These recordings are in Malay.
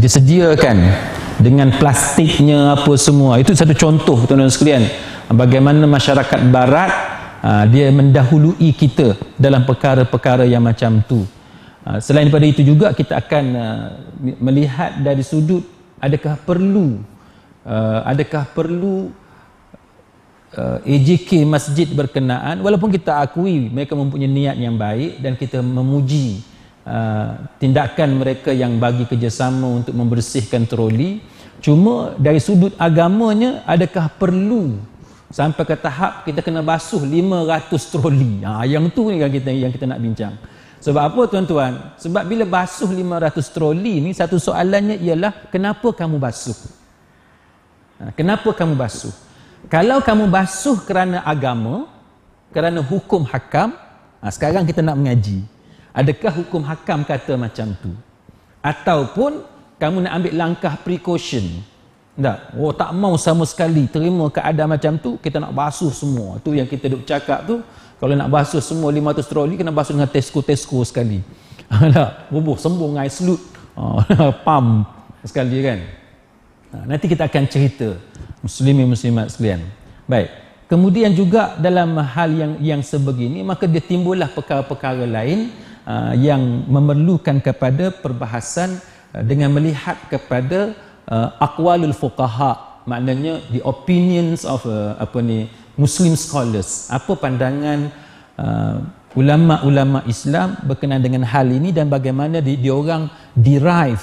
sediakan dengan plastiknya apa semua itu satu contoh tuan-tuan sekalian bagaimana masyarakat barat ah, dia mendahului kita dalam perkara-perkara yang macam tu ah, selain daripada itu juga kita akan ah, melihat dari sudut adakah perlu adakah perlu AJK masjid berkenaan walaupun kita akui mereka mempunyai niat yang baik dan kita memuji Uh, tindakan mereka yang bagi kerjasama untuk membersihkan troli cuma dari sudut agamanya adakah perlu sampai ke tahap kita kena basuh 500 troli ha, yang tu yang kita yang kita nak bincang sebab apa tuan-tuan sebab bila basuh 500 troli ni satu soalannya ialah kenapa kamu basuh ha, kenapa kamu basuh kalau kamu basuh kerana agama kerana hukum hakam ha, sekarang kita nak mengaji Adakah hukum hakam kata macam tu? Ataupun kamu nak ambil langkah precaution? Tak, oh, tak mau sama sekali terima keadaan macam tu, kita nak basuh semua. Tu yang kita duk cakap tu, kalau nak basuh semua 500 troli, kena basuh dengan Tesco-Tesco sekali. Tak, bubuh sembuh dengan slut. Oh, pam sekali kan. Ha, nanti kita akan cerita muslimin muslimat sekalian. Baik. Kemudian juga dalam hal yang yang sebegini maka dia timbullah perkara-perkara lain Ah, yang memerlukan kepada perbahasan ah, dengan melihat kepada uh, aqwalul fuqaha maknanya the opinions of apa ni muslim scholars apa pandangan uh, ulama-ulama Islam berkenaan dengan hal ini dan bagaimana di, diorang derive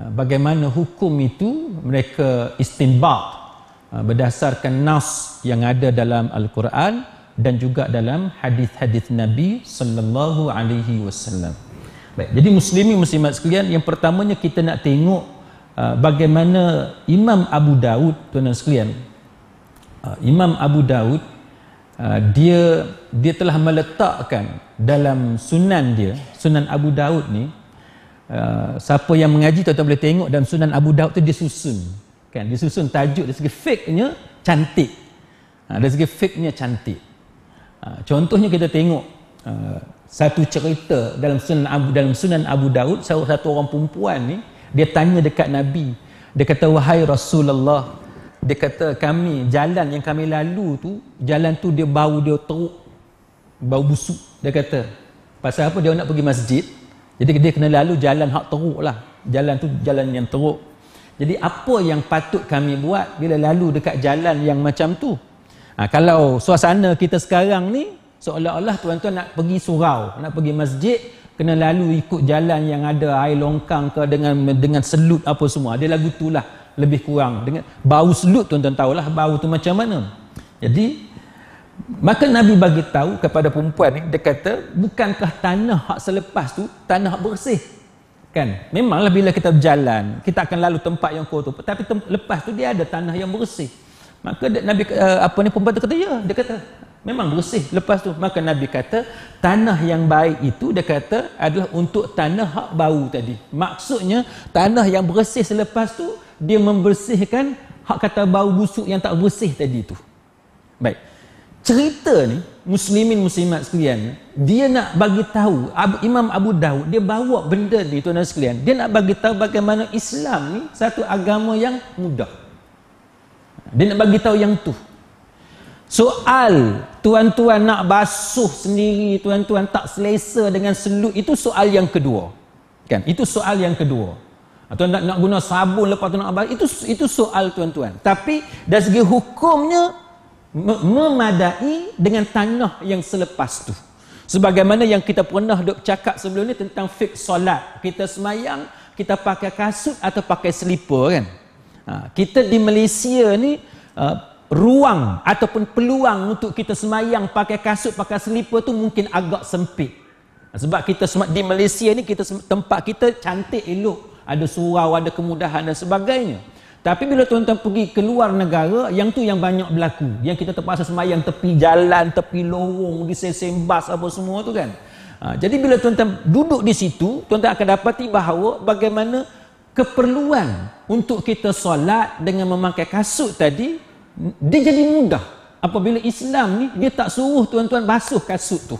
uh, bagaimana hukum itu mereka istinbat uh, berdasarkan nas yang ada dalam al-Quran dan juga dalam hadis-hadis Nabi sallallahu alaihi wasallam. Baik, jadi muslimin muslimat sekalian, yang pertamanya kita nak tengok uh, bagaimana Imam Abu Daud tuan-tuan sekalian. Uh, Imam Abu Daud uh, dia dia telah meletakkan dalam sunan dia, Sunan Abu Daud ni uh, siapa yang mengaji tuan-tuan boleh tengok dalam Sunan Abu Daud tu dia susun kan dia susun tajuk dari segi fiknya cantik ha, dari segi fiknya cantik Ha, contohnya kita tengok ha, satu cerita dalam sunan Abu dalam sunan Abu Daud satu orang perempuan ni dia tanya dekat Nabi dia kata wahai Rasulullah dia kata kami jalan yang kami lalu tu jalan tu dia bau dia teruk bau busuk dia kata pasal apa dia nak pergi masjid jadi dia kena lalu jalan hak teruk lah jalan tu jalan yang teruk jadi apa yang patut kami buat bila lalu dekat jalan yang macam tu Ha, kalau suasana kita sekarang ni seolah-olah tuan-tuan nak pergi surau, nak pergi masjid kena lalu ikut jalan yang ada air longkang ke dengan dengan selut apa semua. Ada lagu itulah lebih kurang dengan bau selut tuan-tuan tahulah bau tu macam mana. Jadi maka Nabi bagi tahu kepada perempuan ni dia kata bukankah tanah hak selepas tu tanah hak bersih? Kan? Memanglah bila kita berjalan kita akan lalu tempat yang kotor tapi tem- lepas tu dia ada tanah yang bersih. Maka Nabi eh, apa ni pembantu kata ya, dia kata memang bersih lepas tu. Maka Nabi kata tanah yang baik itu dia kata adalah untuk tanah hak bau tadi. Maksudnya tanah yang bersih selepas tu dia membersihkan hak kata bau busuk yang tak bersih tadi tu. Baik. Cerita ni muslimin muslimat sekalian dia nak bagi tahu Imam Abu Daud dia bawa benda ni tuan-tuan sekalian dia nak bagi tahu bagaimana Islam ni satu agama yang mudah dia nak bagi tahu yang tu. Soal tuan-tuan nak basuh sendiri, tuan-tuan tak selesa dengan selut itu soal yang kedua. Kan? Itu soal yang kedua. Atau ah, nak nak guna sabun lepas tu nak basuh itu itu soal tuan-tuan. Tapi dari segi hukumnya memadai dengan tanah yang selepas tu. Sebagaimana yang kita pernah dok cakap sebelum ni tentang fik solat. Kita semayang, kita pakai kasut atau pakai selipar kan? Ha, kita di Malaysia ni ha, ruang ataupun peluang untuk kita semayang pakai kasut pakai selipar tu mungkin agak sempit ha, sebab kita semak di Malaysia ni kita tempat kita cantik elok ada surau ada kemudahan dan sebagainya tapi bila tuan-tuan pergi ke luar negara yang tu yang banyak berlaku yang kita terpaksa semayang tepi jalan tepi lorong di sesem bas apa semua tu kan jadi bila tuan-tuan duduk di situ tuan-tuan akan dapati bahawa bagaimana keperluan untuk kita solat dengan memakai kasut tadi dia jadi mudah apabila Islam ni dia tak suruh tuan-tuan basuh kasut tu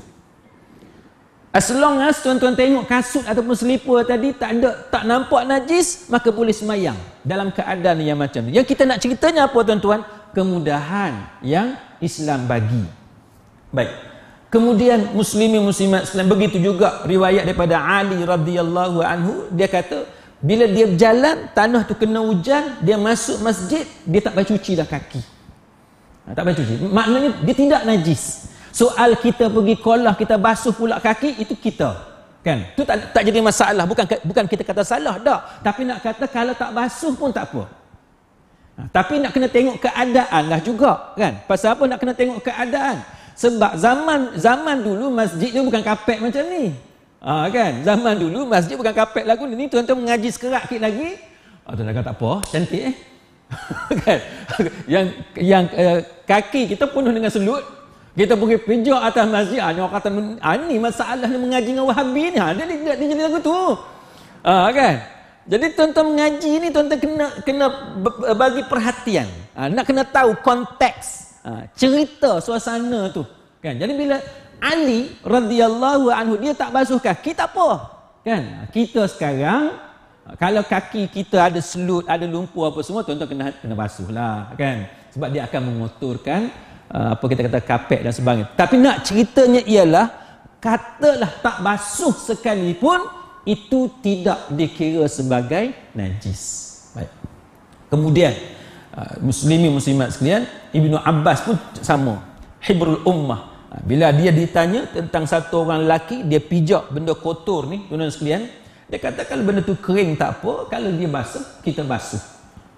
as long as tuan-tuan tengok kasut ataupun selipar tadi tak ada tak nampak najis maka boleh semayang dalam keadaan yang macam tu. yang kita nak ceritanya apa tuan-tuan kemudahan yang Islam bagi baik Kemudian muslimi muslimat Islam begitu juga riwayat daripada Ali radhiyallahu anhu dia kata bila dia berjalan, tanah tu kena hujan, dia masuk masjid, dia tak payah cuci lah kaki. Ha, tak payah cuci. Maknanya dia tidak najis. Soal kita pergi kolah, kita basuh pula kaki, itu kita. Kan? Itu tak, tak jadi masalah. Bukan bukan kita kata salah, tak. Tapi nak kata kalau tak basuh pun tak apa. Ha, tapi nak kena tengok keadaan lah juga. Kan? Pasal apa nak kena tengok keadaan? Sebab zaman zaman dulu masjid tu bukan kapek macam ni. Ha, kan? Zaman dulu masjid bukan kapet lagu ni. Tuan-tuan mengaji sekerak sikit lagi. Ha, tuan-tuan kata tak apa. Cantik eh. kan? yang yang uh, kaki kita penuh dengan selut. Kita pergi pijak atas masjid. Ha, orang kata, ha, ni masalah ni mengaji dengan wahabi ni. Ha, dia, dia, dia, dia jadi lagu tu. Ha, kan? Jadi tuan-tuan mengaji ni tuan-tuan kena kena bagi perhatian. Ha, nak kena tahu konteks. Ha, cerita suasana tu. Kan? Jadi bila Ali radhiyallahu anhu dia tak basuh kaki tak apa. Kan? Ha, kita sekarang ha, kalau kaki kita ada selut, ada lumpur apa semua tuan-tuan kena kena basuhlah kan. Sebab dia akan mengotorkan ha, apa kita kata kapek dan sebagainya. Tapi nak ceritanya ialah katalah tak basuh sekalipun itu tidak dikira sebagai najis. Baik. Kemudian muslimin muslimat sekalian, Ibnu Abbas pun sama. Hibrul Ummah bila dia ditanya tentang satu orang lelaki, dia pijak benda kotor ni, tuan-tuan sekalian. Dia kata kalau benda tu kering tak apa, kalau dia basuh, kita basuh.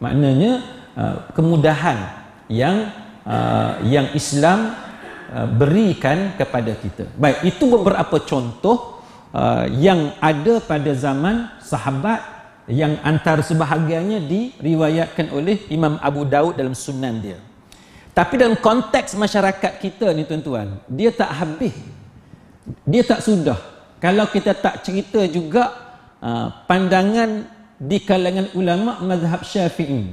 Maknanya uh, kemudahan yang uh, yang Islam uh, berikan kepada kita. Baik, itu beberapa contoh yang ada pada zaman sahabat yang antara sebahagiannya diriwayatkan oleh Imam Abu Daud dalam sunan dia. Tapi dalam konteks masyarakat kita ni tuan-tuan, dia tak habis. Dia tak sudah. Kalau kita tak cerita juga ah, pandangan di kalangan ulama mazhab Syafi'i.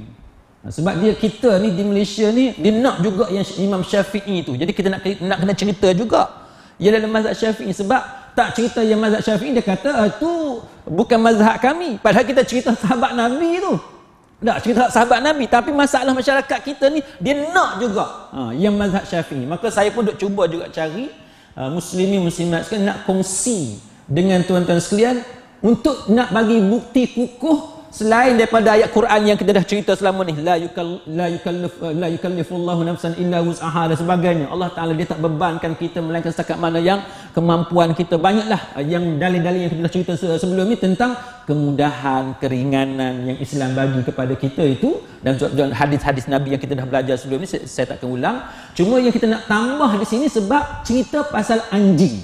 Ah, sebab dia kita ni di Malaysia ni dia nak juga yang Imam Syafi'i tu. Jadi kita nak nak kena cerita juga yang dalam mazhab Syafi'i sebab tak cerita yang mazhab Syafi'i dia kata ah, tu bukan mazhab kami. Padahal kita cerita sahabat Nabi tu. Tak, cerita sahabat Nabi. Tapi masalah masyarakat kita ni, dia nak juga ha, yang mazhab syafi'i. Maka saya pun duk cuba juga cari uh, muslimi muslimat sekalian nak kongsi dengan tuan-tuan sekalian untuk nak bagi bukti kukuh selain daripada ayat Quran yang kita dah cerita selama ni la yukallif eh, la yukallifullahu nafsan illa wus'aha dan sebagainya Allah Taala dia tak bebankan kita melainkan setakat mana yang kemampuan kita banyaklah eh, yang dalil-dalil yang kita dah cerita sebelum ni tentang kemudahan keringanan yang Islam bagi kepada kita itu dan hadis-hadis Nabi yang kita dah belajar sebelum ni saya, saya takkan ulang cuma yang kita nak tambah di sini sebab cerita pasal anjing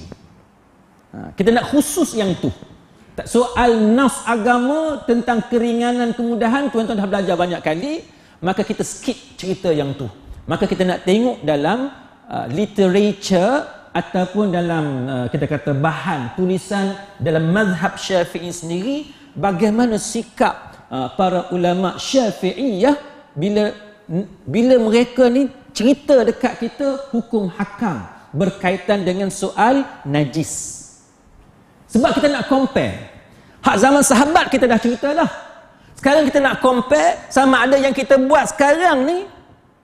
ha, kita nak khusus yang tu tak soal nafs agama tentang keringanan kemudahan tuan-tuan dah belajar banyak kali maka kita skip cerita yang tu maka kita nak tengok dalam uh, literature ataupun dalam uh, kita kata bahan tulisan dalam mazhab syafi'i sendiri bagaimana sikap uh, para ulama syafi'iyah bila bila mereka ni cerita dekat kita hukum hakam berkaitan dengan soal najis sebab kita nak compare. Hak zaman sahabat kita dah ceritalah. Sekarang kita nak compare sama ada yang kita buat sekarang ni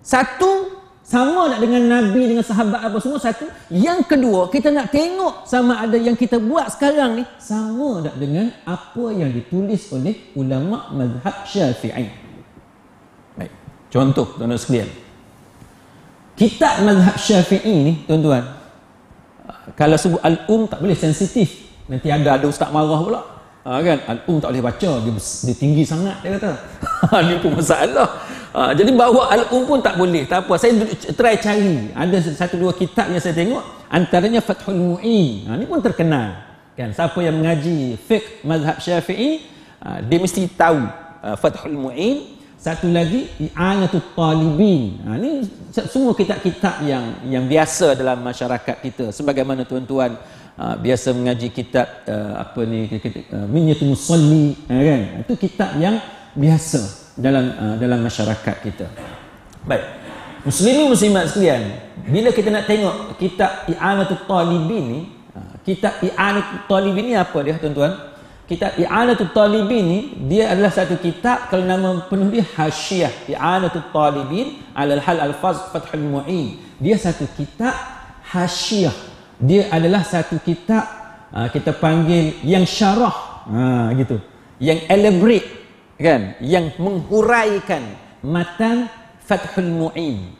satu sama nak dengan Nabi, dengan sahabat apa semua satu. Yang kedua, kita nak tengok sama ada yang kita buat sekarang ni sama nak dengan apa yang ditulis oleh ulama mazhab syafi'i. Baik. Contoh, tuan-tuan sekalian. Kitab mazhab syafi'i ni, tuan-tuan, ah, kalau sebut al-um tak boleh sensitif Nanti ada ada ustaz marah pula. Ha, kan? Al-Um ah, oh, tak boleh baca. Dia, dia tinggi sangat, dia kata. Ha, ni pun masalah. Ha, jadi bawa Al-Um pun tak boleh. Tak apa. Saya try cari. Ada satu dua kitab yang saya tengok. Antaranya Fathul mui Ha, ini pun terkenal. Kan? Siapa yang mengaji fiqh mazhab syafi'i, ha, dia mesti tahu ha, Fathul mui Satu lagi, I'anatul Talibin. Ha, ini semua kitab-kitab yang yang biasa dalam masyarakat kita. Sebagaimana tuan-tuan Ah, biasa mengaji kitab uh, apa ni ah, minyatul musalli kan itu kitab yang biasa dalam uh, dalam masyarakat kita baik muslimin muslimat sekalian bila kita nak tengok kitab i'anatul talibin ni kitab i'anatul talibin ni apa dia tuan-tuan kitab i'anatul talibin ni dia adalah satu kitab kalau nama penuh dia hasyiah i'anatul talibin alal hal alfaz fathul mu'in dia satu kitab hasyiah dia adalah satu kitab uh, kita panggil yang syarah ha uh, gitu yang elaborate kan yang menghuraikan matan Fathul Muin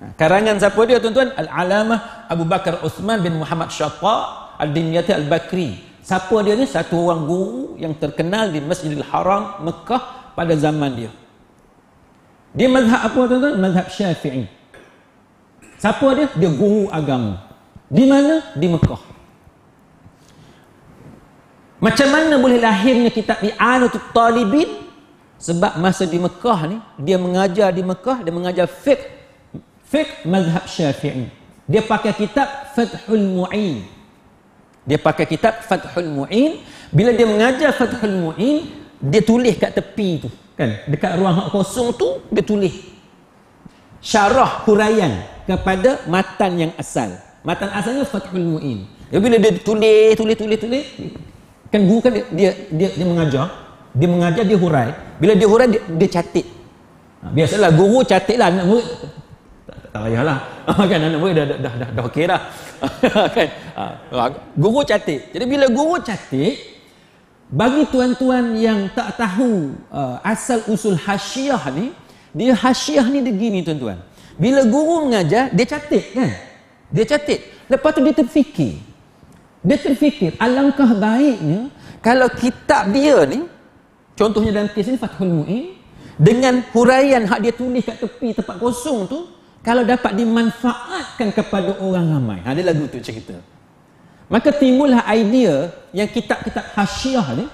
ah, karangan siapa dia tuan-tuan Al-Alamah Abu Bakar Uthman bin Muhammad Syatta Al-Dinyati Al-Bakri siapa dia ni satu orang guru yang terkenal di Masjidil Haram Mekah pada zaman dia dia mazhab apa tuan-tuan mazhab Syafi'i siapa dia dia guru agama di mana? Di Mekah. Macam mana boleh lahirnya kitab ni Anatul Talibin? Sebab masa di Mekah ni, dia mengajar di Mekah, dia mengajar fiqh, fiqh mazhab syafi'i. Dia pakai kitab Fathul Mu'in. Dia pakai kitab Fathul Mu'in. Bila dia mengajar Fathul Mu'in, dia tulis kat tepi tu. Kan? Dekat ruang hak kosong tu, dia tulis. Syarah huraian kepada matan yang asal. Matan asalnya Fathul Mu'in. Ya bila dia tulis tulis tulis tulis kan guru kan dia dia, dia, dia mengajar, dia mengajar dia hurai. Bila dia hurai dia, dia catik. Ha, biasalah guru catiklah anak murid. Tak, tak, tak payahlah. kan anak murid dah dah dah, dah, dah okey dah. kan? Ha, ha, guru catik. Jadi bila guru catik bagi tuan-tuan yang tak tahu uh, asal usul hasyiah ni, dia hasyiah ni dia gini tuan-tuan. Bila guru mengajar, dia catik kan? Dia catat. Lepas tu dia terfikir. Dia terfikir alangkah baiknya kalau kitab dia ni contohnya dalam kes ni Fathul Mu'in dengan huraian hak dia tulis kat tepi tempat kosong tu kalau dapat dimanfaatkan kepada orang ramai. Ha, ada lagu tu cerita. Maka timbullah idea yang kitab-kitab hasyiah ni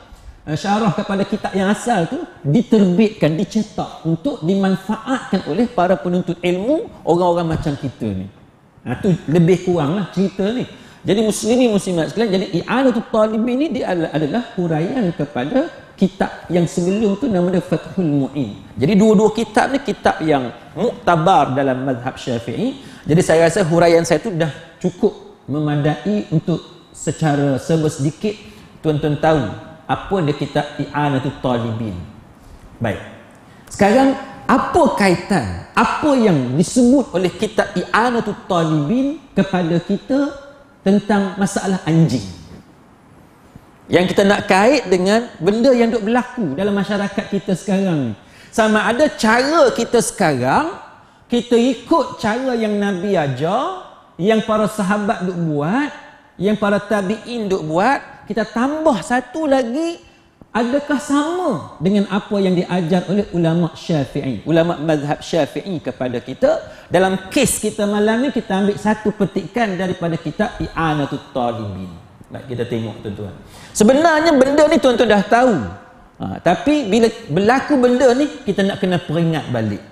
eh, syarah kepada kitab yang asal tu diterbitkan, dicetak untuk dimanfaatkan oleh para penuntut ilmu orang-orang macam kita ni. Itu ha, lebih kurang lah cerita ni. Jadi muslimi muslimat sekalian, jadi i'anatul talibin ni dia adalah huraian kepada kitab yang sebelum tu nama dia Fathul Mu'in. Jadi dua-dua kitab ni kitab yang muktabar dalam mazhab syafi'i. Jadi saya rasa huraian saya tu dah cukup memadai untuk secara serba sedikit tuan-tuan tahu apa dia kitab I'anatul Talibin. Baik. Sekarang apa kaitan apa yang disebut oleh kitab i'anatul talibin kepada kita tentang masalah anjing yang kita nak kait dengan benda yang duk berlaku dalam masyarakat kita sekarang sama ada cara kita sekarang kita ikut cara yang nabi ajar yang para sahabat duk buat yang para tabiin duk buat kita tambah satu lagi Adakah sama dengan apa yang diajar oleh ulama syafi'i? Ulama mazhab syafi'i kepada kita. Dalam kes kita malam ni, kita ambil satu petikan daripada kitab I'anatul Talibin. Nak kita tengok tuan-tuan. Sebenarnya benda ni tuan-tuan dah tahu. Ha, tapi bila berlaku benda ni, kita nak kena peringat balik.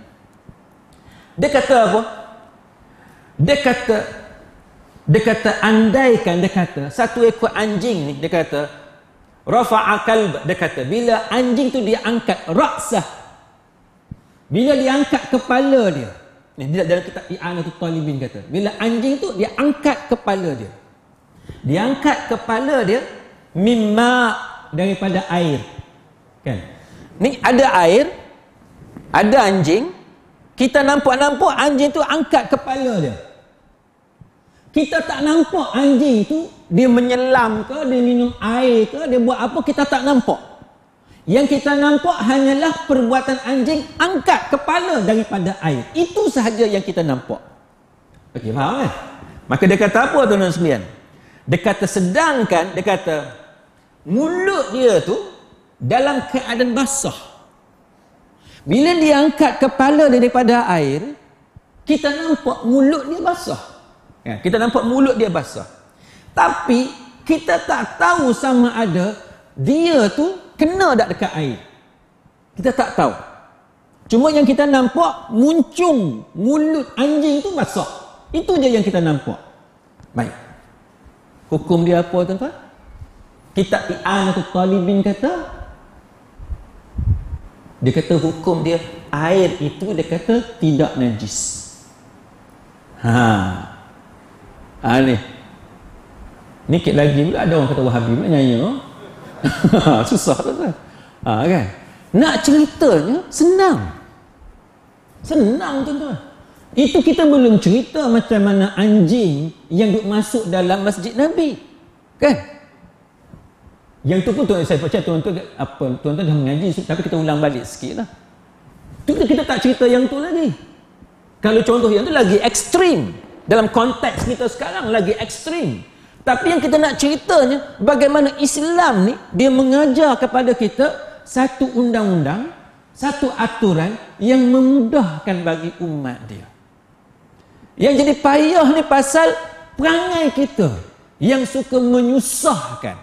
Dia kata apa? Dia kata, dia kata andaikan, dia kata, satu ekor anjing ni, dia kata, Rafa'a kalb. Dia kata, bila anjing tu diangkat raksah. Bila diangkat kepala dia. Ni, dia dalam kitab I'anah tu Talibin kata. Bila anjing tu dia angkat kepala dia. dia angkat kepala dia. Mimma daripada air. Kan? Ni ada air. Ada anjing. Kita nampak-nampak anjing tu angkat kepala dia kita tak nampak anjing tu dia menyelam ke dia minum air ke dia buat apa kita tak nampak yang kita nampak hanyalah perbuatan anjing angkat kepala daripada air itu sahaja yang kita nampak okey faham kan maka dia kata apa tuan-tuan sekalian dia kata sedangkan dia kata mulut dia tu dalam keadaan basah bila dia angkat kepala daripada air kita nampak mulut dia basah Ya, kita nampak mulut dia basah. Tapi kita tak tahu sama ada dia tu kena dak dekat air. Kita tak tahu. Cuma yang kita nampak muncung mulut anjing tu basah. Itu je yang kita nampak. Baik. Hukum dia apa tuan-tuan? Kitab I'an atau Talibin kata dia kata hukum dia air itu dia kata tidak najis. Ha ha, ni Nikit lagi pula ada orang kata Wahabi pula nyanyi oh. Susah tu kan? Ha, kan Nak ceritanya senang Senang tu tu. Itu kita belum cerita macam mana anjing Yang duduk masuk dalam masjid Nabi Kan Yang tu pun tuan saya percaya tuan-tuan apa tuan-tuan dah mengaji tapi kita ulang balik sikit lah. Tu kita tak cerita yang tu lagi. Kalau contoh yang tu lagi ekstrim. Dalam konteks kita sekarang lagi ekstrim. Tapi yang kita nak ceritanya bagaimana Islam ni dia mengajar kepada kita satu undang-undang, satu aturan yang memudahkan bagi umat dia. Yang jadi payah ni pasal perangai kita yang suka menyusahkan.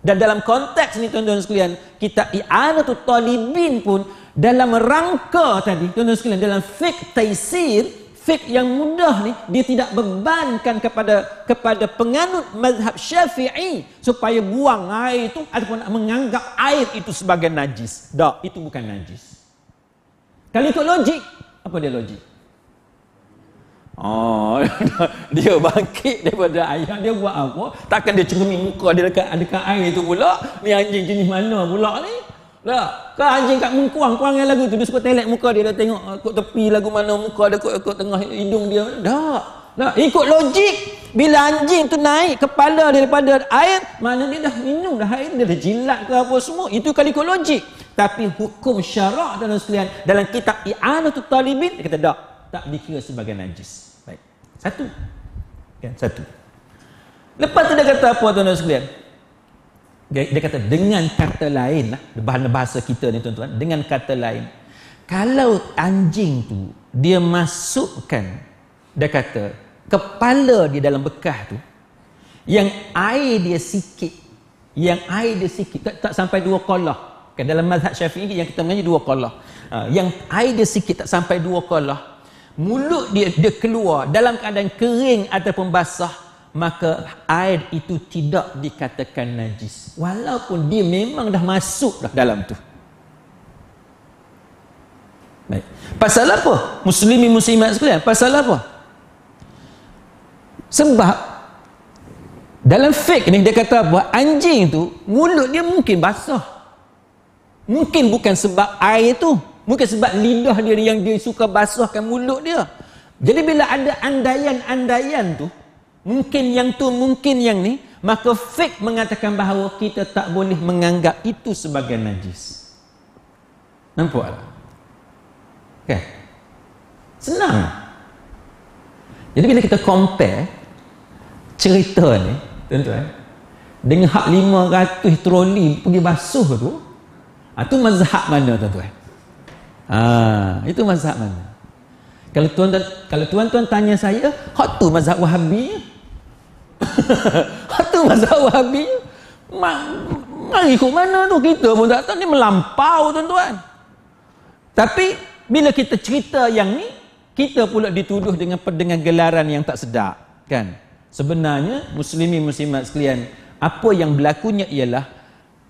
Dan dalam konteks ni tuan-tuan sekalian, kita i'anatu talibin pun dalam rangka tadi, tuan-tuan sekalian, dalam fiqh taisir, fiqh yang mudah ni dia tidak bebankan kepada kepada penganut mazhab syafi'i supaya buang air itu ataupun menganggap air itu sebagai najis. Tak, itu bukan najis. Kalau ikut logik, apa dia logik? Oh, dia bangkit daripada air dia buat apa? Takkan dia cermin muka dia dekat, dekat air itu pula? Ni anjing jenis mana pula ni? Tak. Lah, Kau anjing kat muka kuang, kuang yang lagu tu dia suka telek muka dia dah tengok ah, kat tepi lagu mana muka dia kat kat tengah hidung dia. Dah, nah Ikut logik bila anjing tu naik kepala daripada air, mana dia dah minum dah air dia dah jilat ke apa semua. Itu kalau ikut logik. Tapi hukum syarak dan sekalian dalam kitab I'anatut Talibin dia kata dah Tak dikira sebagai najis. Baik. Satu. Kan satu. Lepas tu dia kata apa tuan-tuan sekalian? dia, dia kata dengan kata lain lah, bahasa kita ni tuan-tuan dengan kata lain kalau anjing tu dia masukkan dia kata kepala dia dalam bekah tu yang air dia sikit yang air dia sikit tak, tak sampai dua kolah kan dalam mazhab syafi'i yang kita mengaji dua kolah ha, yang air dia sikit tak sampai dua kolah mulut dia dia keluar dalam keadaan kering ataupun basah maka air itu tidak dikatakan najis walaupun dia memang dah masuk dah dalam tu baik pasal apa muslimin muslimat sekalian pasal apa sebab dalam fake ni dia kata apa anjing tu mulut dia mungkin basah mungkin bukan sebab air tu mungkin sebab lidah dia yang dia suka basahkan mulut dia jadi bila ada andaian-andaian tu mungkin yang tu mungkin yang ni maka fake mengatakan bahawa kita tak boleh menganggap itu sebagai najis nampak tak? Okay. senang jadi bila kita compare cerita ni tuan-tuan dengan hak 500 troli pergi basuh tu ah, ah, itu mazhab mana tuan-tuan ha, itu mazhab mana kalau tuan-tuan tanya saya hak tu mazhab wahabi itu masa Wahabi. Mak, mak mana tu? Kita pun tak tahu. Ini melampau tuan-tuan. Tapi bila kita cerita yang ni, kita pula dituduh dengan pendengar gelaran yang tak sedap. Kan? Sebenarnya, muslimin muslimat sekalian, apa yang berlakunya ialah,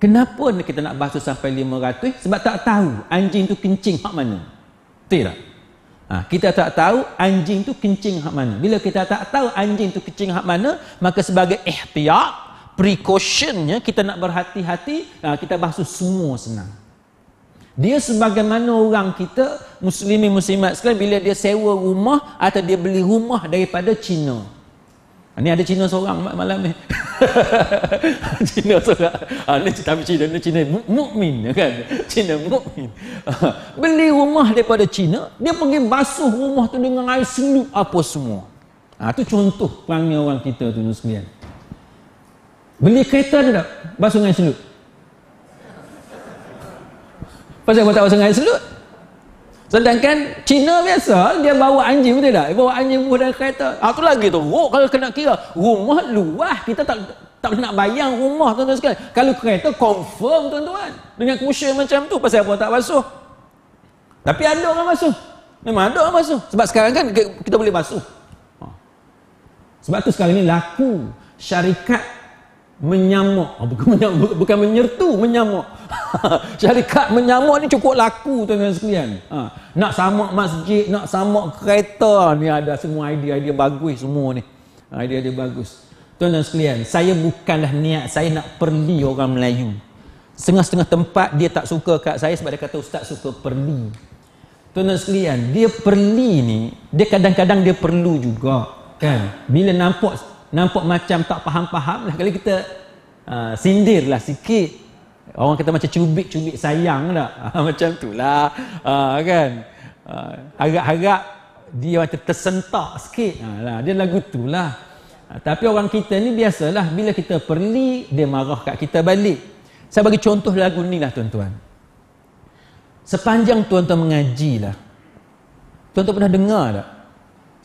kenapa kita nak basuh sampai 500? Sebab tak tahu anjing tu kencing hak mana. Betul tak? Ha, kita tak tahu anjing tu kencing hak mana. Bila kita tak tahu anjing tu kencing hak mana, maka sebagai ihtiyat, precautionnya kita nak berhati-hati, ha, kita basuh semua senang. Dia sebagaimana orang kita, muslimin muslimat sekalian, bila dia sewa rumah atau dia beli rumah daripada Cina. Ini ah, ada Cina seorang malam ni. Cina seorang. Ha, ni tapi Cina ni Cina mukmin ya kan. Cina mukmin. Ah, beli rumah daripada Cina, dia pergi basuh rumah tu dengan air seluk apa semua. Ha, tu contoh perangai orang kita tu sekalian. Beli kereta tu tak? Basuh dengan air seluk. Pasal kau tak basuh dengan air seluk? Sedangkan Cina biasa dia bawa anjing betul tak? Bawa anjing buah dalam kereta. Ah tu lagi tu. Oh, kalau kena kira rumah luas kita tak tak nak bayang rumah tuan-tuan sekalian. Kalau kereta confirm tuan-tuan dengan kusyen macam tu pasal apa tak masuk. Tapi ada orang basuh. Memang ada orang basuh. Sebab sekarang kan kita boleh masuk. Ha. Sebab tu sekarang ni laku syarikat menyamuk ah, bukan menyamuk bukan menyertu menyamuk syarikat menyamuk ni cukup laku tuan-tuan sekalian ha. nak samuk masjid nak samuk kereta ni ada semua idea idea bagus semua ni ha, idea idea bagus tuan-tuan sekalian saya bukanlah niat saya nak perli orang Melayu setengah-setengah tempat dia tak suka kat saya sebab dia kata ustaz suka perli tuan-tuan sekalian dia perli ni dia kadang-kadang dia perlu juga kan bila nampak nampak macam tak faham-faham lah. Kalau kita uh, sindirlah sikit. Orang kita macam cubik-cubik sayang tak? Ah, macam tu lah. Uh, kan? Uh, harap-harap dia macam tersentak sikit. Uh, lah. Dia lagu tu lah. Uh, tapi orang kita ni biasalah bila kita perli, dia marah kat kita balik. Saya bagi contoh lagu ni lah tuan-tuan. Sepanjang tuan-tuan mengaji lah. Tuan-tuan pernah dengar tak?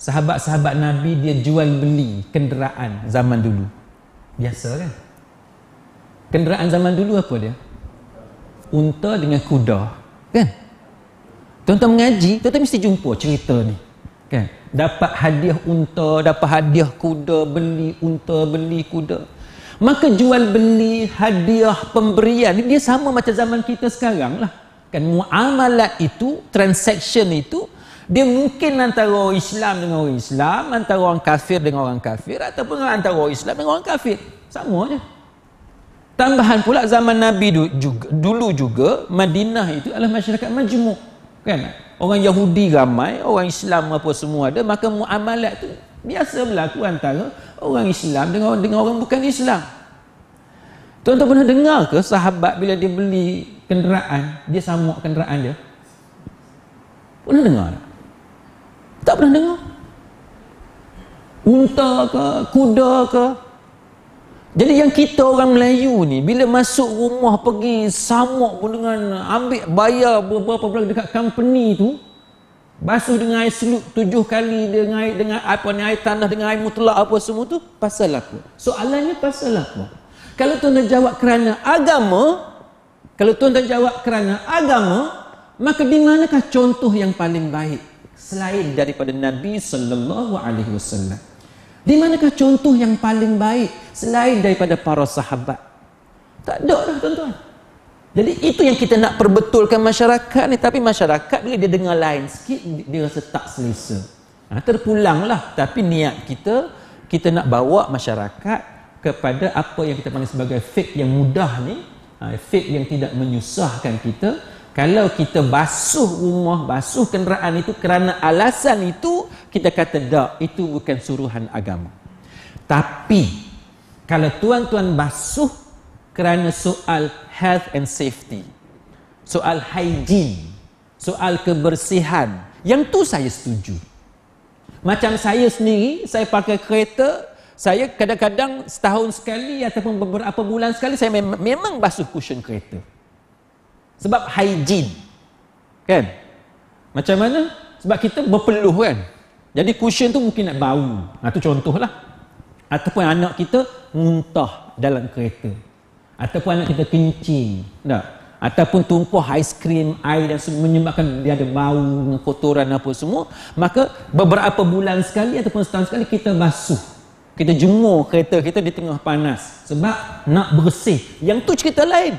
Sahabat-sahabat Nabi dia jual beli kenderaan zaman dulu. Biasa kan? Kenderaan zaman dulu apa dia? Unta dengan kuda, kan? Tuan-tuan mengaji, tuan-tuan mesti jumpa cerita ni. Kan? Dapat hadiah unta, dapat hadiah kuda, beli unta, beli kuda. Maka jual beli hadiah pemberian dia sama macam zaman kita sekarang lah. Kan muamalat itu, transaction itu, dia mungkin antara orang Islam dengan orang Islam, antara orang kafir dengan orang kafir, ataupun antara orang Islam dengan orang kafir. Sama saja. Tambahan pula zaman Nabi juga, dulu juga, Madinah itu adalah masyarakat majmuk. Kan? Orang Yahudi ramai, orang Islam apa semua ada, maka muamalat tu biasa berlaku antara orang Islam dengan orang, dengan orang bukan Islam. Tuan-tuan pernah dengar ke sahabat bila dia beli kenderaan, dia sama kenderaan dia? Pernah dengar tak? Tak pernah dengar. Unta ke, kuda ke. Jadi yang kita orang Melayu ni, bila masuk rumah pergi samuk pun dengan ambil bayar beberapa bulan dekat company tu, basuh dengan air selut tujuh kali dengan air, dengan apa ni air tanah dengan air mutlak apa semua tu pasal apa soalannya pasal apa kalau tuan dah jawab kerana agama kalau tuan dah jawab kerana agama maka di manakah contoh yang paling baik selain daripada Nabi sallallahu alaihi wasallam. Di manakah contoh yang paling baik selain daripada para sahabat? Tak ada dah tuan-tuan. Jadi itu yang kita nak perbetulkan masyarakat ni tapi masyarakat bila dia dengar lain sikit dia rasa tak selesa. Ha, terpulanglah tapi niat kita kita nak bawa masyarakat kepada apa yang kita panggil sebagai fake yang mudah ni, ha, fake yang tidak menyusahkan kita kalau kita basuh rumah, basuh kenderaan itu kerana alasan itu, kita kata tak, itu bukan suruhan agama. Tapi, kalau tuan-tuan basuh kerana soal health and safety, soal hygiene, soal kebersihan, yang tu saya setuju. Macam saya sendiri, saya pakai kereta, saya kadang-kadang setahun sekali ataupun beberapa bulan sekali, saya memang basuh cushion kereta. Sebab hygiene. Kan? Macam mana? Sebab kita berpeluh kan? Jadi cushion tu mungkin nak bau. Itu ha, contohlah. Ataupun anak kita muntah dalam kereta. Ataupun anak kita kencing. Tak? Ataupun tumpah ice cream, air dan menyebabkan dia ada bau, kotoran apa semua. Maka beberapa bulan sekali ataupun setahun sekali kita basuh. Kita jemur kereta kita di tengah panas. Sebab nak bersih. Yang tu cerita lain.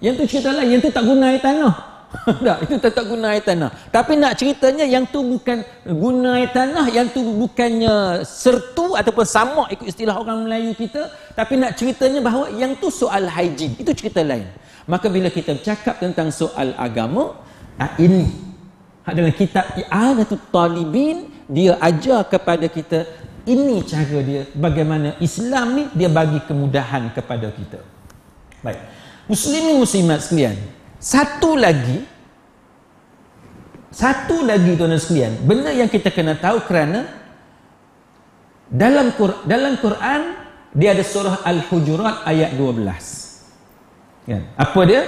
Yang tu cerita lain, yang tu tak guna air tanah. tak, itu tak guna air tanah. Tapi nak ceritanya yang tu bukan guna air tanah, yang tu bukannya sertu ataupun sama ikut istilah orang Melayu kita. Tapi nak ceritanya bahawa yang tu soal hijin. Itu cerita lain. Maka bila kita bercakap tentang soal agama, tak ah, ini adalah ah, kitab I'anatul Talibin, dia ajar kepada kita ini cara dia bagaimana Islam ni dia bagi kemudahan kepada kita. Baik. Muslimin muslimat sekalian Satu lagi Satu lagi tuan-tuan sekalian Benda yang kita kena tahu kerana Dalam Quran, dalam Quran Dia ada surah Al-Hujurat ayat 12 kan? Ya. Apa dia?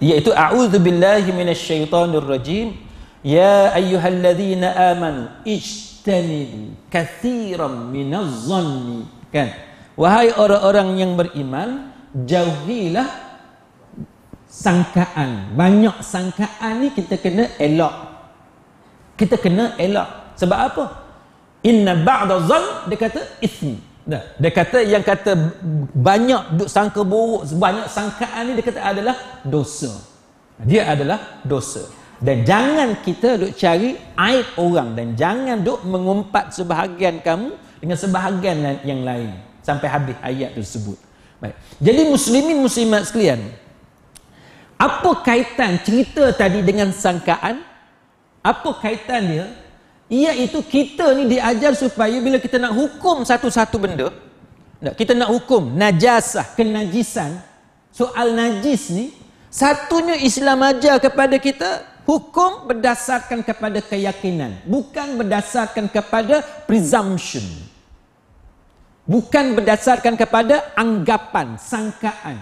Iaitu A'udhu billahi minasyaitanir rajim Ya ayyuhalladzina amanu Ijtanibu kathiran minazzanni Kan? Wahai orang-orang yang beriman Jauhilah sangkaan. Banyak sangkaan ni kita kena elok Kita kena elok Sebab apa? Inna ba'da zal dia kata ism. Dah. Dia kata yang kata banyak duk sangka buruk, banyak sangkaan ni dia kata adalah dosa. Dia adalah dosa. Dan jangan kita duk cari aib orang dan jangan duk mengumpat sebahagian kamu dengan sebahagian yang lain sampai habis ayat tersebut. Baik. Jadi muslimin muslimat sekalian, apa kaitan cerita tadi dengan sangkaan? Apa kaitan dia? Iaitu kita ni diajar supaya bila kita nak hukum satu-satu benda, kita nak hukum najasah, kenajisan, soal najis ni, satunya Islam ajar kepada kita, hukum berdasarkan kepada keyakinan, bukan berdasarkan kepada presumption. Bukan berdasarkan kepada anggapan, sangkaan.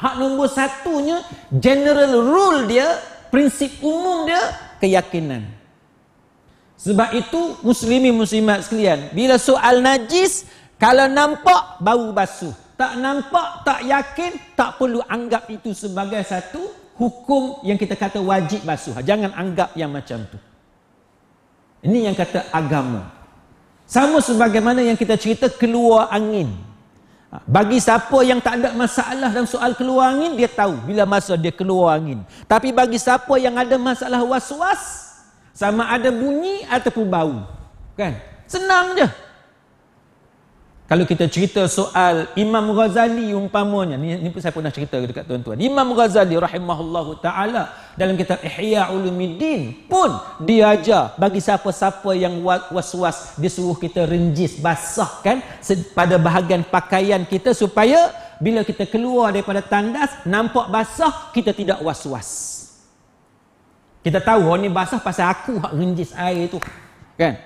Hak nombor satunya general rule dia, prinsip umum dia keyakinan. Sebab itu muslimin muslimat sekalian, bila soal najis kalau nampak bau basuh. Tak nampak, tak yakin, tak perlu anggap itu sebagai satu hukum yang kita kata wajib basuh. Jangan anggap yang macam tu. Ini yang kata agama. Sama sebagaimana yang kita cerita keluar angin. Ha. Bagi siapa yang tak ada masalah dalam soal keluar angin, dia tahu bila masa dia keluar angin. Tapi bagi siapa yang ada masalah was-was, sama ada bunyi ataupun bau. Kan? Senang je. Kalau kita cerita soal Imam Ghazali umpamanya, ni, ni saya pernah cerita dekat tuan-tuan. Imam Ghazali rahimahullahu ta'ala dalam kitab Ihya Ulumuddin pun diajar bagi siapa-siapa yang was-was disuruh kita renjis, basahkan pada bahagian pakaian kita supaya bila kita keluar daripada tandas, nampak basah, kita tidak was-was. Kita tahu oh, ni basah pasal aku hak renjis air tu. Kan?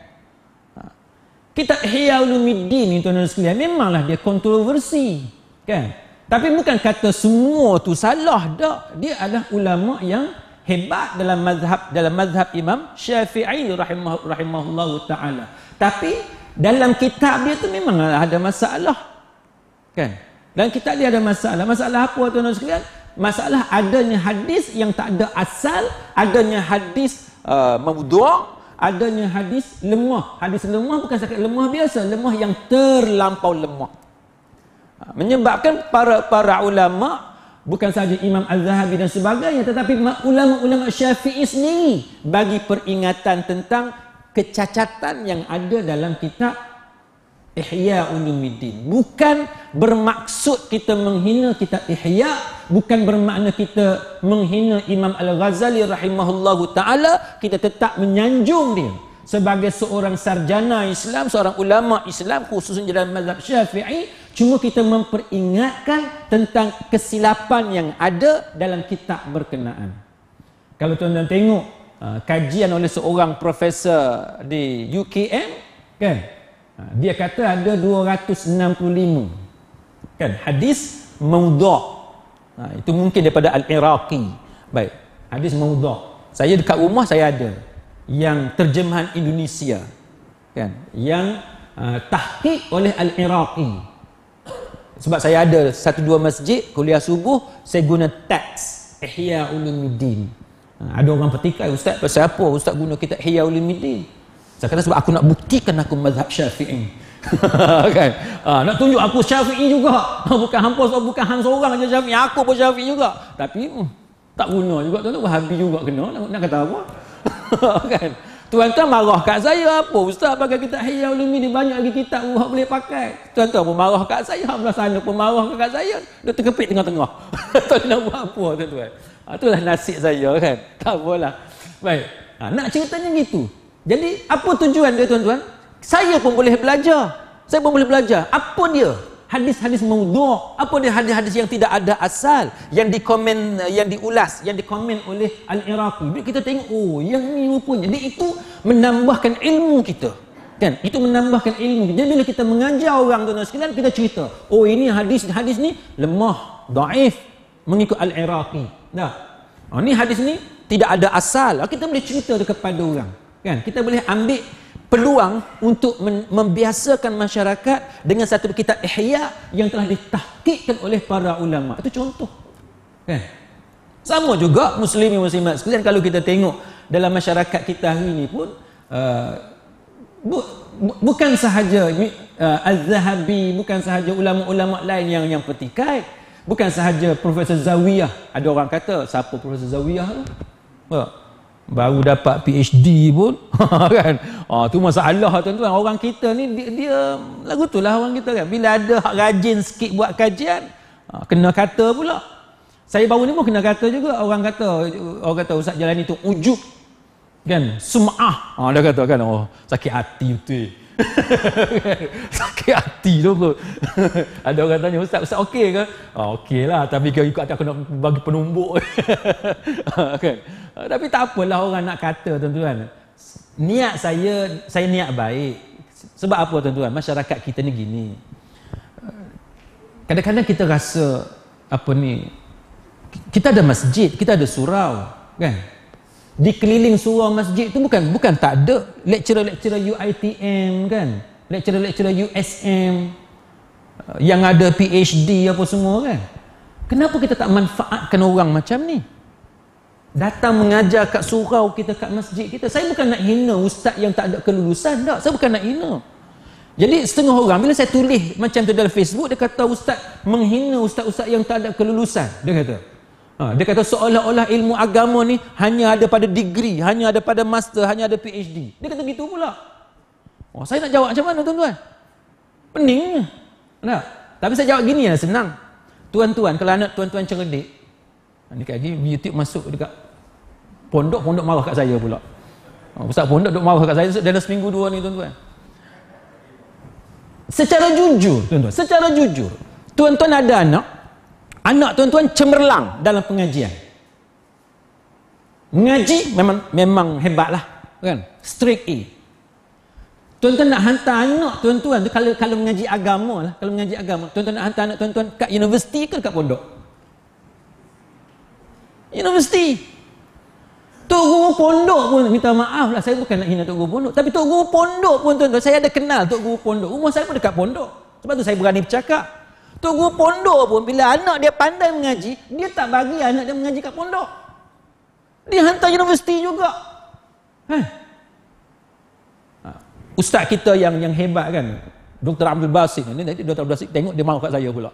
Kitab Ihya Ulumuddin ni tuan-tuan sekalian memanglah dia kontroversi. Kan? Tapi bukan kata semua tu salah dak. Dia adalah ulama yang hebat dalam mazhab dalam mazhab Imam Syafi'i rahimah, rahimahullah taala. Tapi dalam kitab dia tu memang ada masalah. Kan? Dan kita dia ada masalah. Masalah apa tuan-tuan sekalian? Masalah adanya hadis yang tak ada asal, adanya hadis uh, mawdu' adanya hadis lemah. Hadis lemah bukan sakit lemah biasa, lemah yang terlampau lemah. Ha, menyebabkan para para ulama bukan sahaja Imam Al zahabi dan sebagainya tetapi ulama-ulama Syafi'i sendiri bagi peringatan tentang kecacatan yang ada dalam kitab Ihya Ulumuddin bukan bermaksud kita menghina kita Ihya bukan bermakna kita menghina Imam Al-Ghazali rahimahullahu taala kita tetap menyanjung dia sebagai seorang sarjana Islam seorang ulama Islam khususnya dalam mazhab Syafi'i cuma kita memperingatkan tentang kesilapan yang ada dalam kitab berkenaan kalau tuan-tuan tengok ah, kajian oleh seorang profesor di UKM kan okay? Ha, dia kata ada 265. Kan hadis maudhu'. Ha, itu mungkin daripada al-Iraqi. Baik. Hadis maudhu'. Saya dekat rumah saya ada yang terjemahan Indonesia. Kan? Yang uh, tahqiq oleh al-Iraqi. Sebab saya ada satu dua masjid kuliah subuh saya guna teks Ihya Ulumuddin. Ha, ada orang petikai ustaz pasal apa ustaz guna kitab Ihya Ulumuddin? Saya kata sebab aku nak buktikan aku mazhab syafi'i. kan? Ha, nak tunjuk aku syafi'i juga. bukan hampus, bukan hang seorang je syafi'i. Aku pun syafi'i juga. Tapi uh, tak guna juga tuan-tuan. habis juga kena. Nak, nak kata apa? kan? Tuan-tuan marah kat saya apa? Ustaz pakai kitab Hiyah Ulumi ni banyak lagi kitab Wahab boleh pakai. Tuan-tuan pun marah kat saya. Alhamdulillah sana pun marah kat saya. Dia terkepit tengah-tengah. tuan nak buat apa tuan-tuan? Ha, itulah nasib saya kan. Tak apalah. Baik. Ha, nak ceritanya gitu. Jadi apa tujuan dia tuan-tuan? Saya pun boleh belajar. Saya pun boleh belajar. Apa dia? Hadis-hadis maudhu'. Apa dia hadis-hadis yang tidak ada asal yang dikomen yang diulas, yang dikomen oleh al-Iraqi. Bila kita tengok, oh, yang ni rupanya. Jadi itu menambahkan ilmu kita. Kan? Itu menambahkan ilmu. Jadi bila kita mengajar orang tuan-tuan sekalian, kita cerita, oh ini hadis hadis ni lemah, daif mengikut al-Iraqi. Nah. Oh, ni hadis ni tidak ada asal. Ah, kita boleh cerita kepada orang kan kita boleh ambil peluang untuk membiasakan masyarakat dengan satu kitab ihya yang telah ditahqiqkan oleh para ulama itu contoh kan sama juga muslimin muslimat sekalian kalau kita tengok dalam masyarakat kita hari ini pun uh, bu, bu, bukan sahaja uh, az-zahabi bukan sahaja ulama-ulama lain yang yang petikai bukan sahaja profesor zawiyah ada orang kata siapa profesor zawiyah tu baru dapat PhD pun kan ha, tu masalah tuan-tuan orang kita ni dia, dia lagu tu lah orang kita kan bila ada hak rajin sikit buat kajian ha, kena kata pula saya baru ni pun kena kata juga orang kata orang kata usah Jalan itu ujub kan sumah ha, dia kata kan oh sakit hati betul Sakit hati tu kot. Ada orang tanya, Ustaz, Ustaz okey ke? Oh, okey lah, tapi kau ikut aku nak bagi penumbuk. Ah, kan? Ah, tapi tak apalah orang nak kata tuan-tuan. Niat saya, saya niat baik. Sebab apa tuan-tuan? Masyarakat kita ni gini. Kadang-kadang kita rasa, apa ni, kita ada masjid, kita ada surau. Kan? di keliling surau masjid tu bukan bukan tak ada lecturer-lecturer UiTM kan lecturer-lecturer USM uh, yang ada PhD apa semua kan kenapa kita tak manfaatkan orang macam ni datang mengajar kat surau kita kat masjid kita saya bukan nak hina ustaz yang tak ada kelulusan tak saya bukan nak hina jadi setengah orang bila saya tulis macam tu dalam Facebook dia kata ustaz menghina ustaz-ustaz yang tak ada kelulusan dia kata Ha, dia kata seolah-olah ilmu agama ni hanya ada pada degree, hanya ada pada master, hanya ada PhD. Dia kata begitu pula. Oh, saya nak jawab macam mana tuan-tuan? Pening. Nah, tapi saya jawab gini lah senang. Tuan-tuan, kalau anak tuan-tuan cerdik, ha, ni kaji YouTube masuk dekat pondok, pondok marah kat saya pula. Oh, Ustaz pondok duk marah kat saya dalam seminggu dua ni tuan-tuan. Secara jujur, tuan-tuan, secara jujur. Tuan-tuan ada anak, anak tuan-tuan cemerlang dalam pengajian. Mengaji memang memang hebatlah, kan? Straight A. Tuan-tuan nak hantar anak tuan-tuan tu kalau kalau mengaji agama lah, kalau mengaji agama, tuan-tuan nak hantar anak tuan-tuan kat universiti ke kat pondok? Universiti. Tok guru pondok pun minta maaf lah saya bukan nak hina tok guru pondok tapi tok guru pondok pun tuan-tuan saya ada kenal tok guru pondok rumah saya pun dekat pondok sebab tu saya berani bercakap Tu guru pondok pun bila anak dia pandai mengaji, dia tak bagi anak dia mengaji kat pondok. Dia hantar universiti juga. Ha. Ustaz kita yang yang hebat kan, Dr. Abdul Basit ni nanti Dr. Abdul Basit tengok dia mau kat saya pula.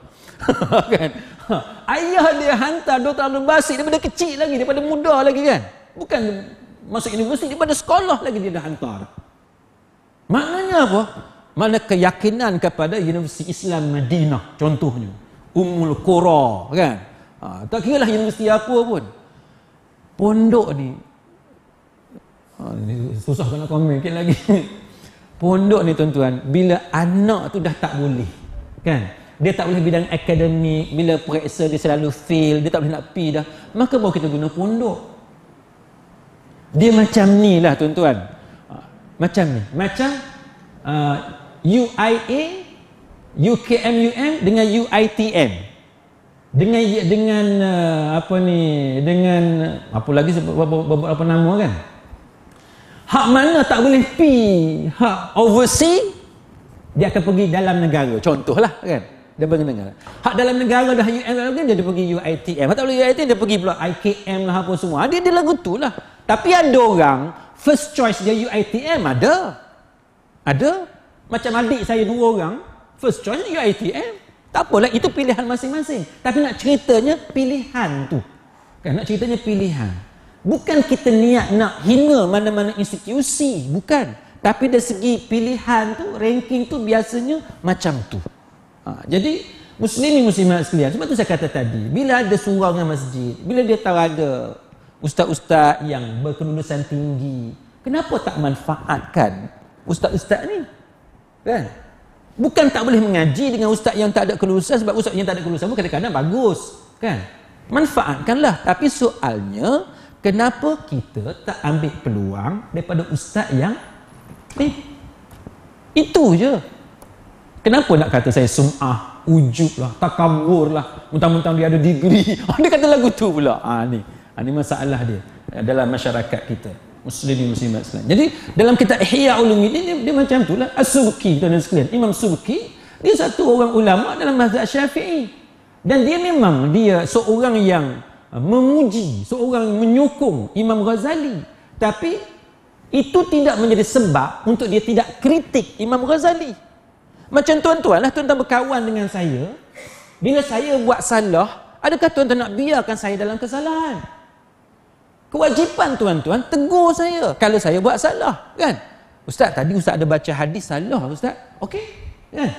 kan? Ha. Ayah dia hantar Dr. Abdul Basit daripada kecil lagi, daripada muda lagi kan. Bukan masuk universiti, daripada sekolah lagi dia dah hantar. Maknanya apa? mana keyakinan kepada Universiti Islam Madinah contohnya Ummul Qura kan ha, tak kira lah universiti apa pun pondok ni ha, ini susah nak komen kan lagi pondok ni tuan-tuan bila anak tu dah tak boleh kan dia tak boleh bidang akademik bila periksa dia selalu fail dia tak boleh nak pi dah maka mau kita guna pondok dia macam ni lah tuan-tuan ha, macam ni macam uh, UIA, UKMUM dengan UITM. Dengan dengan uh, apa ni? Dengan apa lagi apa, apa nama kan? Hak mana tak boleh pi? Hak overseas dia akan pergi dalam negara. Contohlah kan. Dia pergi negara. Hak dalam negara dah UN lah kan dia, dia pergi UITM. Hak tak boleh UITM dia pergi pula IKM lah apa semua. Dia dia lagu tu lah. Tapi ada orang first choice dia UITM ada. Ada. Macam adik saya dua orang, first choice ni UiTM. Tak apalah, itu pilihan masing-masing. Tapi nak ceritanya pilihan tu. Kan? Nak ceritanya pilihan. Bukan kita niat nak hina mana-mana institusi. Bukan. Tapi dari segi pilihan tu, ranking tu biasanya macam tu. Ha, jadi, muslimi muslimat sekalian. Sebab tu saya kata tadi, bila ada surau dengan masjid, bila dia tahu ada ustaz-ustaz yang berkelulusan tinggi, kenapa tak manfaatkan ustaz-ustaz ni? Kan? Bukan tak boleh mengaji dengan ustaz yang tak ada kelulusan sebab ustaz yang tak ada kelulusan pun kadang-kadang bagus. Kan? Manfaatkanlah. Tapi soalnya, kenapa kita tak ambil peluang daripada ustaz yang eh, itu je. Kenapa nak kata saya sum'ah, ujub lah, takabur lah, mentang-mentang dia ada degree. Oh, dia kata lagu tu pula. Ha, ni. Ha, masalah dia dalam masyarakat kita muslimin muslimat sekalian. Jadi dalam kitab Ihya Ulumuddin ini dia macam itulah As-Subki dan sekalian. Imam Subki dia satu orang ulama dalam mazhab Syafi'i. Dan dia memang dia seorang yang uh, memuji, seorang yang menyokong Imam Ghazali. Tapi itu tidak menjadi sebab untuk dia tidak kritik Imam Ghazali. Macam tuan-tuan lah, tuan-tuan berkawan dengan saya. Bila saya buat salah, adakah tuan-tuan nak biarkan saya dalam kesalahan? Kewajipan tuan-tuan tegur saya kalau saya buat salah, kan? Ustaz, tadi ustaz ada baca hadis salah, ustaz. Okey. Kan?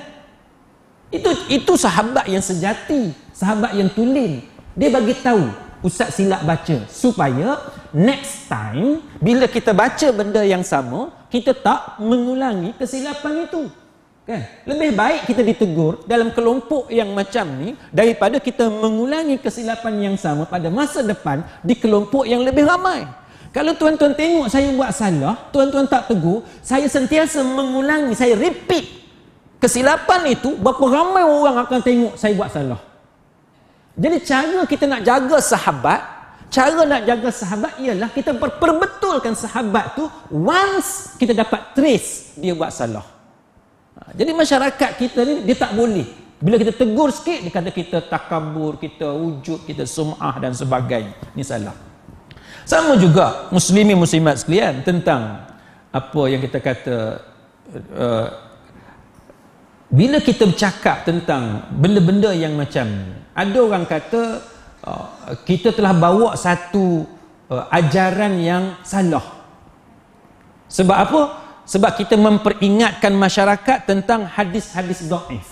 Itu itu sahabat yang sejati, sahabat yang tulen. Dia bagi tahu ustaz silap baca supaya next time bila kita baca benda yang sama, kita tak mengulangi kesilapan itu. Kan? Lebih baik kita ditegur dalam kelompok yang macam ni daripada kita mengulangi kesilapan yang sama pada masa depan di kelompok yang lebih ramai. Kalau tuan-tuan tengok saya buat salah, tuan-tuan tak tegur, saya sentiasa mengulangi, saya repeat kesilapan itu, berapa ramai orang akan tengok saya buat salah. Jadi cara kita nak jaga sahabat, cara nak jaga sahabat ialah kita perbetulkan sahabat tu once kita dapat trace dia buat salah. Jadi masyarakat kita ni dia tak boleh. Bila kita tegur sikit dia kata kita takabur, kita wujud, kita sum'ah dan sebagainya. Ini salah. Sama juga muslimin muslimat sekalian tentang apa yang kita kata uh, bila kita bercakap tentang benda-benda yang macam ada orang kata uh, kita telah bawa satu uh, ajaran yang salah. Sebab apa? sebab kita memperingatkan masyarakat tentang hadis-hadis do'if.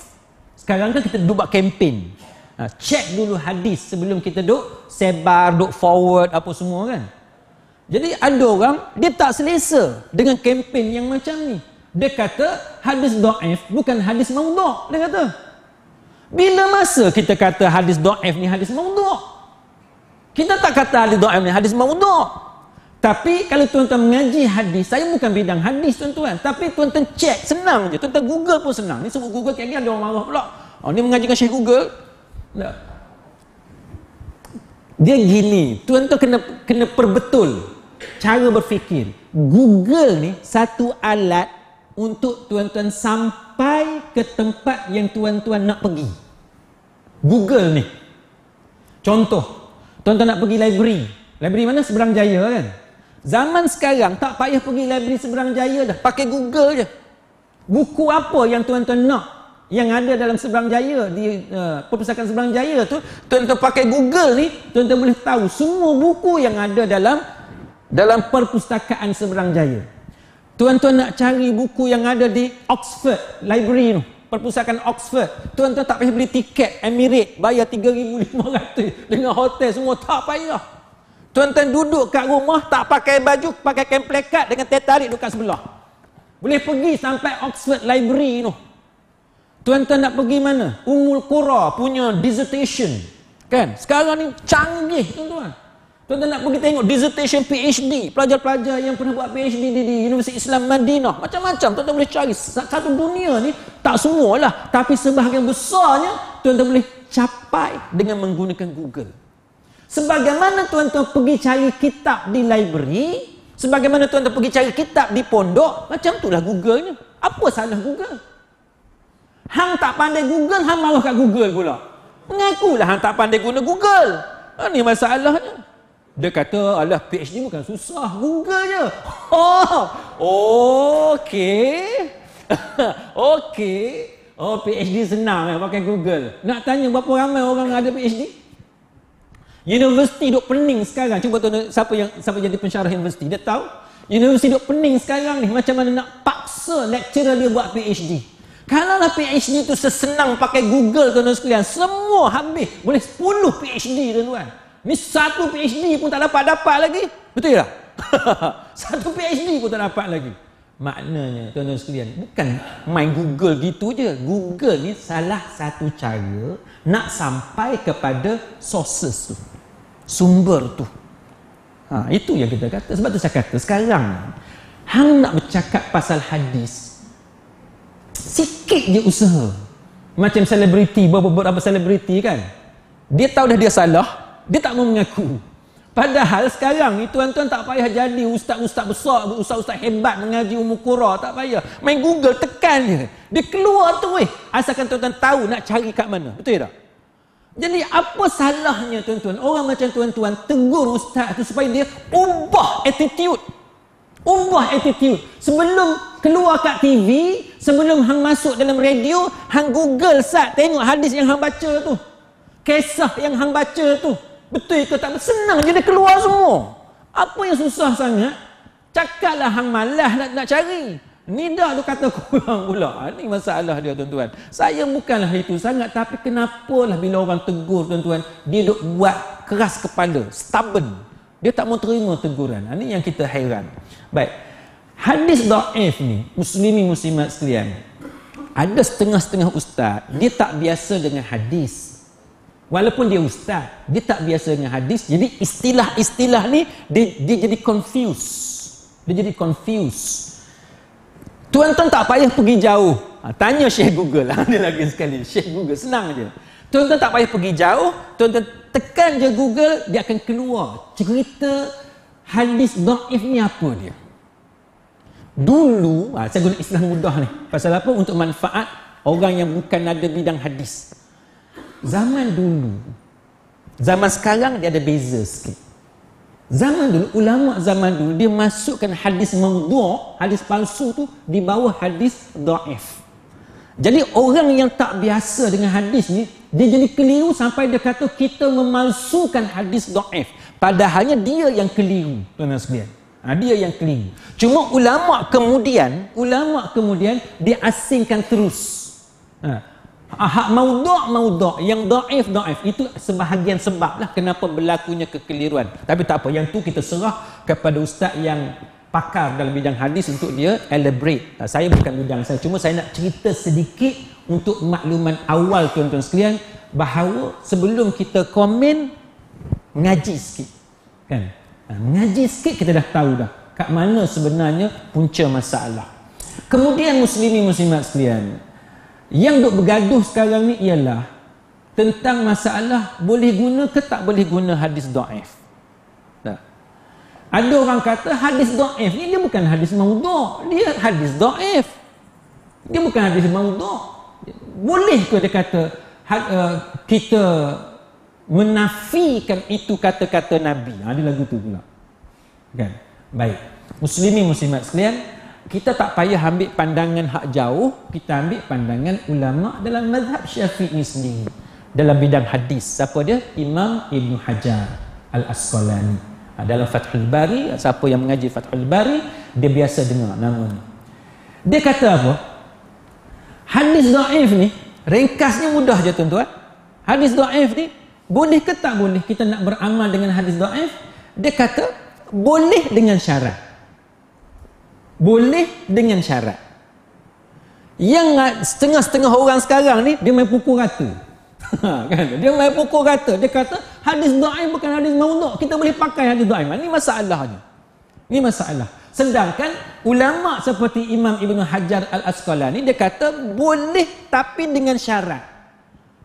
Sekarang kan kita duduk buat kempen. Ha, check dulu hadis sebelum kita duduk sebar, duduk forward apa semua kan. Jadi ada orang dia tak selesa dengan kempen yang macam ni. Dia kata hadis do'if bukan hadis maudok. Dia kata. Bila masa kita kata hadis do'if ni hadis maudok? Kita tak kata hadis do'if ni hadis maudok. Tapi kalau tuan-tuan mengaji hadis, saya bukan bidang hadis tuan-tuan. Tapi tuan-tuan cek, senang je. Tuan-tuan Google pun senang. Ni sebut Google kaya ada orang marah pula. Oh, ni mengajikan Syekh Google. Tidak. Dia gini, tuan-tuan kena, kena perbetul cara berfikir. Google ni satu alat untuk tuan-tuan sampai ke tempat yang tuan-tuan nak pergi. Google ni. Contoh, tuan-tuan nak pergi library. Library mana? Seberang Jaya kan? Zaman sekarang tak payah pergi library Seberang Jaya dah. Pakai Google je. Buku apa yang tuan-tuan nak yang ada dalam Seberang Jaya di uh, perpustakaan Seberang Jaya tu tuan-tuan pakai Google ni tuan-tuan boleh tahu semua buku yang ada dalam dalam perpustakaan Seberang Jaya. Tuan-tuan nak cari buku yang ada di Oxford Library tu, perpustakaan Oxford. Tuan-tuan tak payah beli tiket Emirates bayar 3500 dengan hotel semua tak payah. Tuan-tuan duduk kat rumah tak pakai baju, pakai kemplekat dengan teh tarik dekat sebelah. Boleh pergi sampai Oxford Library tu. Tuan-tuan nak pergi mana? Umul Qura punya dissertation. Kan? Sekarang ni canggih tuan-tuan. Tuan-tuan nak pergi tengok dissertation PhD. Pelajar-pelajar yang pernah buat PhD di, di Universiti Islam Madinah. Macam-macam. Tuan-tuan boleh cari. Satu dunia ni tak semualah. Tapi sebahagian besarnya tuan-tuan boleh capai dengan menggunakan Google. Sebagaimana tuan-tuan pergi cari kitab di library, sebagaimana tuan-tuan pergi cari kitab di pondok, macam itulah Google ni. Apa salah Google? Hang tak pandai Google, hang marah kat Google pula. Mengakulah hang tak pandai guna Google. Ini ha, masalahnya. Dia kata, alah PhD bukan susah, Google je. Oh, okey. okey. Oh, PhD senang eh, pakai Google. Nak tanya berapa ramai orang ada PhD? Universiti duk pening sekarang. Cuba tuan siapa yang siapa jadi pensyarah universiti, dia tahu. Universiti duk pening sekarang ni macam mana nak paksa lecturer dia buat PhD. Kalau lah PhD tu sesenang pakai Google tuan-tuan sekalian, semua habis. Boleh 10 PhD tuan-tuan. Ni satu PhD pun tak dapat-dapat lagi. Betul tak? satu PhD pun tak dapat lagi. Maknanya, tuan-tuan sekalian, bukan main Google gitu je. Google ni salah satu cara nak sampai kepada sources tu. Sumber tu. Ha, itu yang kita kata. Sebab tu saya kata sekarang, hang nak bercakap pasal hadis, sikit je usaha. Macam selebriti, beberapa selebriti kan. Dia tahu dah dia salah, dia tak mau mengaku. Padahal sekarang ni tuan-tuan tak payah jadi ustaz-ustaz besar, ustaz-ustaz hebat mengaji umur kura, tak payah. Main Google, tekan dia. Dia keluar tu weh. Asalkan tuan-tuan tahu nak cari kat mana. Betul tak? Jadi apa salahnya tuan-tuan? Orang macam tuan-tuan tegur ustaz tu supaya dia ubah attitude. Ubah attitude. Sebelum keluar kat TV, sebelum hang masuk dalam radio, hang Google sat tengok hadis yang hang baca tu. Kisah yang hang baca tu. Betul ke tak? Senang je dia keluar semua. Apa yang susah sangat? Cakaplah hang malah nak, nak cari. Nida tu kata kurang pula. Ini ha, masalah dia tuan-tuan. Saya bukanlah itu sangat. Tapi kenapalah bila orang tegur tuan-tuan. Dia duk buat keras kepala. Stubborn. Dia tak mau terima teguran. Ini ha, yang kita hairan. Baik. Hadis da'if ni. Muslimi muslimat sekalian. Ada setengah-setengah ustaz. Dia tak biasa dengan hadis. Walaupun dia ustaz, dia tak biasa dengan hadis. Jadi istilah-istilah ni dia, dia jadi confuse. Dia jadi confuse. Tuan-tuan tak payah pergi jauh. Ha, tanya Syekh Google lah dia lagi sekali. Syekh Google senang je. Tuan-tuan tak payah pergi jauh. Tuan-tuan tekan je Google, dia akan keluar cerita hadis dhaif ni apa dia. Dulu, ha, saya guna istilah mudah ni. Pasal apa? Untuk manfaat orang yang bukan ada bidang hadis. Zaman dulu Zaman sekarang dia ada beza sikit Zaman dulu, ulama zaman dulu Dia masukkan hadis mengguak Hadis palsu tu di bawah hadis da'if Jadi orang yang tak biasa dengan hadis ni Dia jadi keliru sampai dia kata Kita memalsukan hadis da'if Padahalnya dia yang keliru Tuan Nasbian ha, Dia yang keliru Cuma ulama kemudian Ulama kemudian diasingkan terus Ha, Ah, hak maudhu' maudhu' yang dhaif dhaif itu sebahagian sebablah kenapa berlakunya kekeliruan tapi tak apa yang tu kita serah kepada ustaz yang pakar dalam bidang hadis untuk dia elaborate ah, saya bukan bidang saya cuma saya nak cerita sedikit untuk makluman awal tuan-tuan sekalian bahawa sebelum kita komen mengaji sikit kan mengaji ah, sikit kita dah tahu dah kat mana sebenarnya punca masalah kemudian muslimi muslimat sekalian yang duk bergaduh sekarang ni ialah tentang masalah boleh guna ke tak boleh guna hadis daif. Tak. Ada orang kata hadis daif ni dia bukan hadis maudhu', dia hadis daif. Dia bukan hadis maudhu'. Boleh ke dia kata eh, kita menafikan itu kata-kata Nabi. Ada ah, lagu tu pula. Kan? Baik. Muslimin muslimat sekalian, kita tak payah ambil pandangan hak jauh, kita ambil pandangan ulama dalam mazhab Syafi'i sendiri. Dalam bidang hadis, siapa dia? Imam Ibnu Hajar Al-Asqalani. Ha, dalam Fathul Bari, siapa yang mengaji Fathul Bari, dia biasa dengar nama ni. Dia kata apa? Hadis do'if ni, ringkasnya mudah je tuan-tuan. Hadis do'if ni, boleh ke tak boleh kita nak beramal dengan hadis do'if? Dia kata, boleh dengan syarat. Boleh dengan syarat. Yang setengah-setengah orang sekarang ni dia main pukul rata. Ha, kan? dia main pukul rata. Dia kata hadis doa bukan hadis maudhu'. Kita boleh pakai hadis doa. Ini masalah ni. Ini masalah. Sedangkan ulama seperti Imam Ibn Hajar Al-Asqalani dia kata boleh tapi dengan syarat.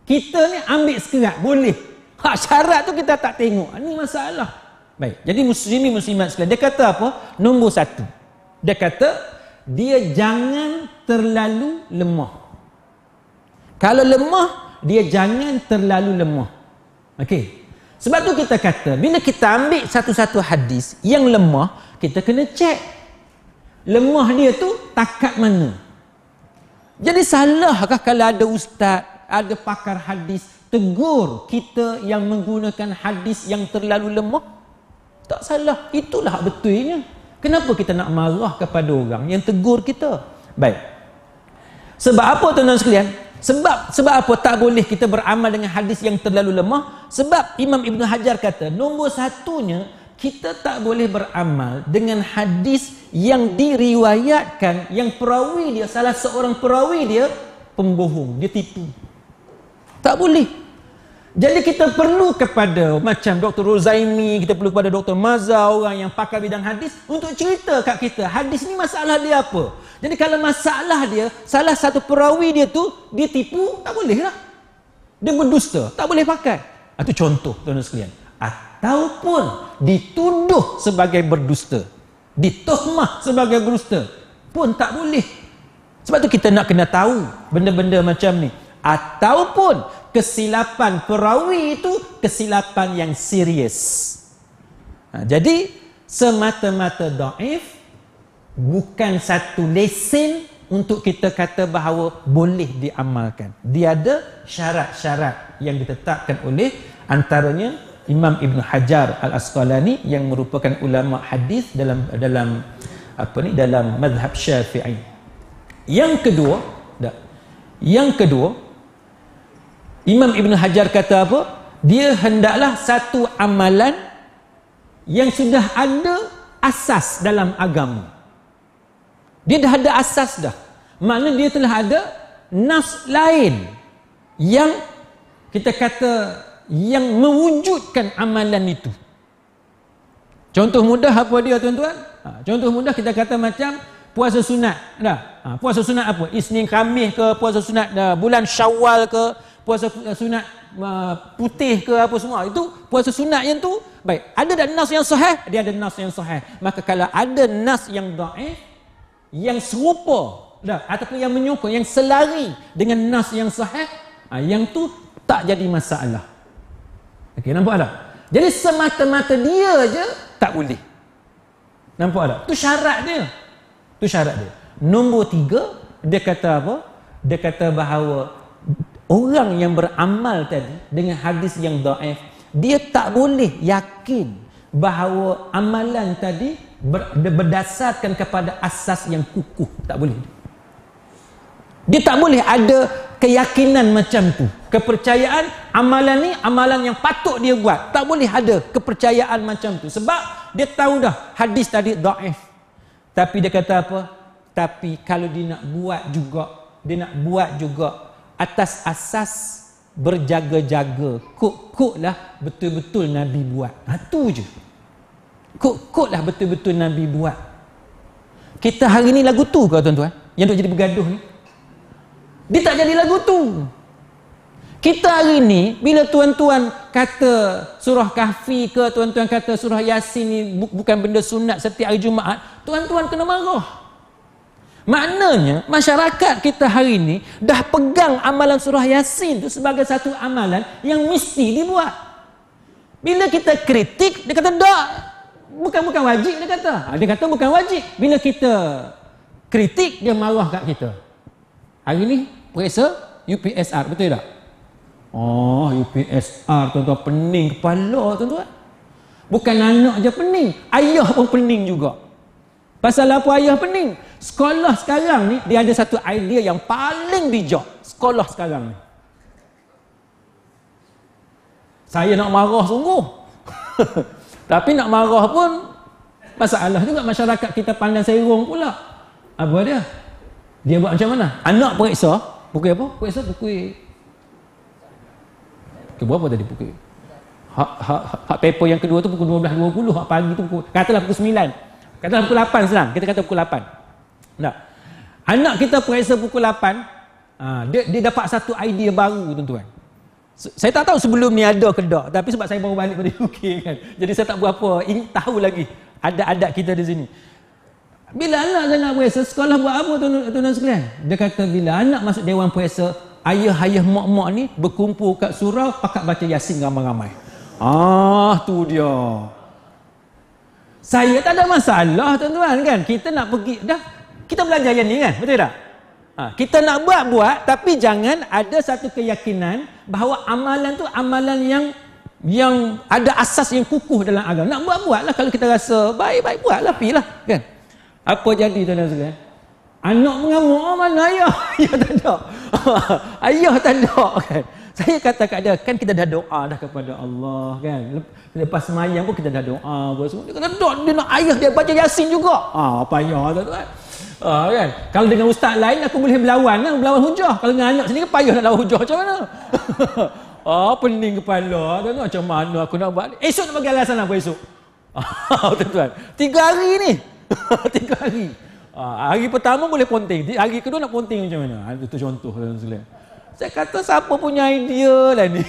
Kita ni ambil sekerat boleh. Ha, syarat tu kita tak tengok. Ini masalah. Baik. Jadi muslimi muslimat sekalian dia kata apa? Nombor satu. Dia kata dia jangan terlalu lemah. Kalau lemah, dia jangan terlalu lemah. Okey. Sebab tu kita kata bila kita ambil satu-satu hadis yang lemah, kita kena cek Lemah dia tu takat mana? Jadi salahkah kalau ada ustaz, ada pakar hadis tegur kita yang menggunakan hadis yang terlalu lemah? Tak salah. Itulah betulnya. Kenapa kita nak marah kepada orang yang tegur kita? Baik. Sebab apa tuan-tuan sekalian? Sebab sebab apa tak boleh kita beramal dengan hadis yang terlalu lemah? Sebab Imam Ibn Hajar kata, nombor satunya, kita tak boleh beramal dengan hadis yang diriwayatkan, yang perawi dia, salah seorang perawi dia, pembohong, dia tipu. Tak boleh. Jadi kita perlu kepada macam Dr. Rozaimi, kita perlu kepada Dr. Maza, orang yang pakar bidang hadis untuk cerita kat kita hadis ni masalah dia apa. Jadi kalau masalah dia, salah satu perawi dia tu, dia tipu, tak boleh lah. Dia berdusta, tak boleh pakai. Itu ah, contoh tuan-tuan sekalian. Ataupun dituduh sebagai berdusta. ditohmah sebagai berdusta. Pun tak boleh. Sebab tu kita nak kena tahu benda-benda macam ni. Ataupun kesilapan perawi itu kesilapan yang serius. Ha, jadi semata-mata daif bukan satu lesen untuk kita kata bahawa boleh diamalkan. Dia ada syarat-syarat yang ditetapkan oleh antaranya Imam Ibn Hajar Al Asqalani yang merupakan ulama hadis dalam dalam apa ni dalam madhab Syafi'i. Yang kedua, yang kedua Imam Ibn Hajar kata apa? Dia hendaklah satu amalan yang sudah ada asas dalam agama. Dia dah ada asas dah. Maknanya dia telah ada nas lain yang kita kata yang mewujudkan amalan itu. Contoh mudah apa dia tuan-tuan? Ha, contoh mudah kita kata macam puasa sunat. Dah. Ha, puasa sunat apa? Isnin Khamis ke puasa sunat dah. bulan syawal ke? puasa eh, sunat uh, putih ke apa semua itu puasa sunat yang tu baik ada dan nas yang sahih dia ada nas yang sahih maka kalau ada nas yang dhaif yang serupa dah ataupun yang menyokong yang selari dengan nas yang sahih uh, yang tu tak jadi masalah okey nampak tak jadi semata-mata dia aja tak boleh nampak tak tu syarat dia tu syarat dia nombor tiga dia kata apa dia kata bahawa Orang yang beramal tadi dengan hadis yang daif, dia tak boleh yakin bahawa amalan tadi berdasarkan kepada asas yang kukuh. Tak boleh. Dia tak boleh ada keyakinan macam tu. Kepercayaan amalan ni amalan yang patut dia buat. Tak boleh ada kepercayaan macam tu. Sebab dia tahu dah hadis tadi daif. Tapi dia kata apa? Tapi kalau dia nak buat juga, dia nak buat juga atas asas berjaga-jaga kok-koklah betul-betul nabi buat satu ha, je kok-koklah betul-betul nabi buat kita hari ni lagu tu ke tuan-tuan yang duk jadi bergaduh ni dia tak jadi lagu tu kita hari ni bila tuan-tuan kata surah kahfi ke tuan-tuan kata surah yasin ni bukan benda sunat setiap hari jumaat tuan-tuan kena marah Maknanya masyarakat kita hari ini dah pegang amalan surah Yasin tu sebagai satu amalan yang mesti dibuat. Bila kita kritik, dia kata tak. Bukan-bukan wajib, dia kata. Ha, dia kata bukan wajib. Bila kita kritik, dia marah kat kita. Hari ini, periksa UPSR, betul tak? Oh, UPSR, tuan-tuan, pening kepala, tuan-tuan. Bukan anak je pening, ayah pun pening juga. Pasal apa ayah pening? Sekolah sekarang ni dia ada satu idea yang paling bijak. Sekolah sekarang ni. Saya nak marah sungguh. Tapi nak marah pun masalah juga masyarakat kita pandang serong pula. Apa dia? Dia buat macam mana? Anak periksa, pukul apa? Periksa pukul Pukul berapa tadi pukul? Hak, hak, hak paper yang kedua tu pukul 12.20, hak pagi tu pukul, katalah pukul 9. Kata pukul 8 senang. Kita kata pukul 8. Nah Anak kita periksa pukul 8. Ah, dia, dia dapat satu idea baru tuan-tuan. Saya tak tahu sebelum ni ada ke tak. Tapi sebab saya baru balik dari UK kan. Jadi saya tak berapa ing, tahu lagi ada adat kita di sini. Bila anak saya nak periksa, sekolah buat apa tuan-tuan sekalian? Dia kata bila anak masuk dewan periksa, ayah-ayah mak-mak ni berkumpul kat surau, pakat baca yasin ramai-ramai. Ah, tu dia. Saya tak ada masalah tuan-tuan kan. Kita nak pergi dah. Kita belajar yang ni kan. Betul tak? Ha, kita nak buat-buat tapi jangan ada satu keyakinan bahawa amalan tu amalan yang yang ada asas yang kukuh dalam agama. Nak buat-buatlah kalau kita rasa baik-baik buatlah pilah kan. Apa jadi tuan-tuan sekalian? Anak mengamuk oh, mana ayah? Ayah tak ada. ayah tak ada kan. Saya kata kat dia, kan kita dah doa dah kepada Allah kan. Lepas semayang pun kita dah doa apa semua. Dia kata, Dok, dia nak ayah dia baca Yasin juga. Ah, payah tu kan. Ah, kan. Kalau dengan ustaz lain aku boleh berlawan lah, berlawan hujah. Kalau dengan anak sendiri payah nak lawan hujah macam mana? ah, pening kepala. Tak kan? macam mana aku nak buat. Esok nak bagi alasan apa esok? Ah, tuan, tuan. Tiga hari ni. Tiga hari. Ah, hari pertama boleh ponting. Hari kedua nak ponting macam mana? Ah, itu contoh. Lah, tuan saya kata siapa punya idea lah ni.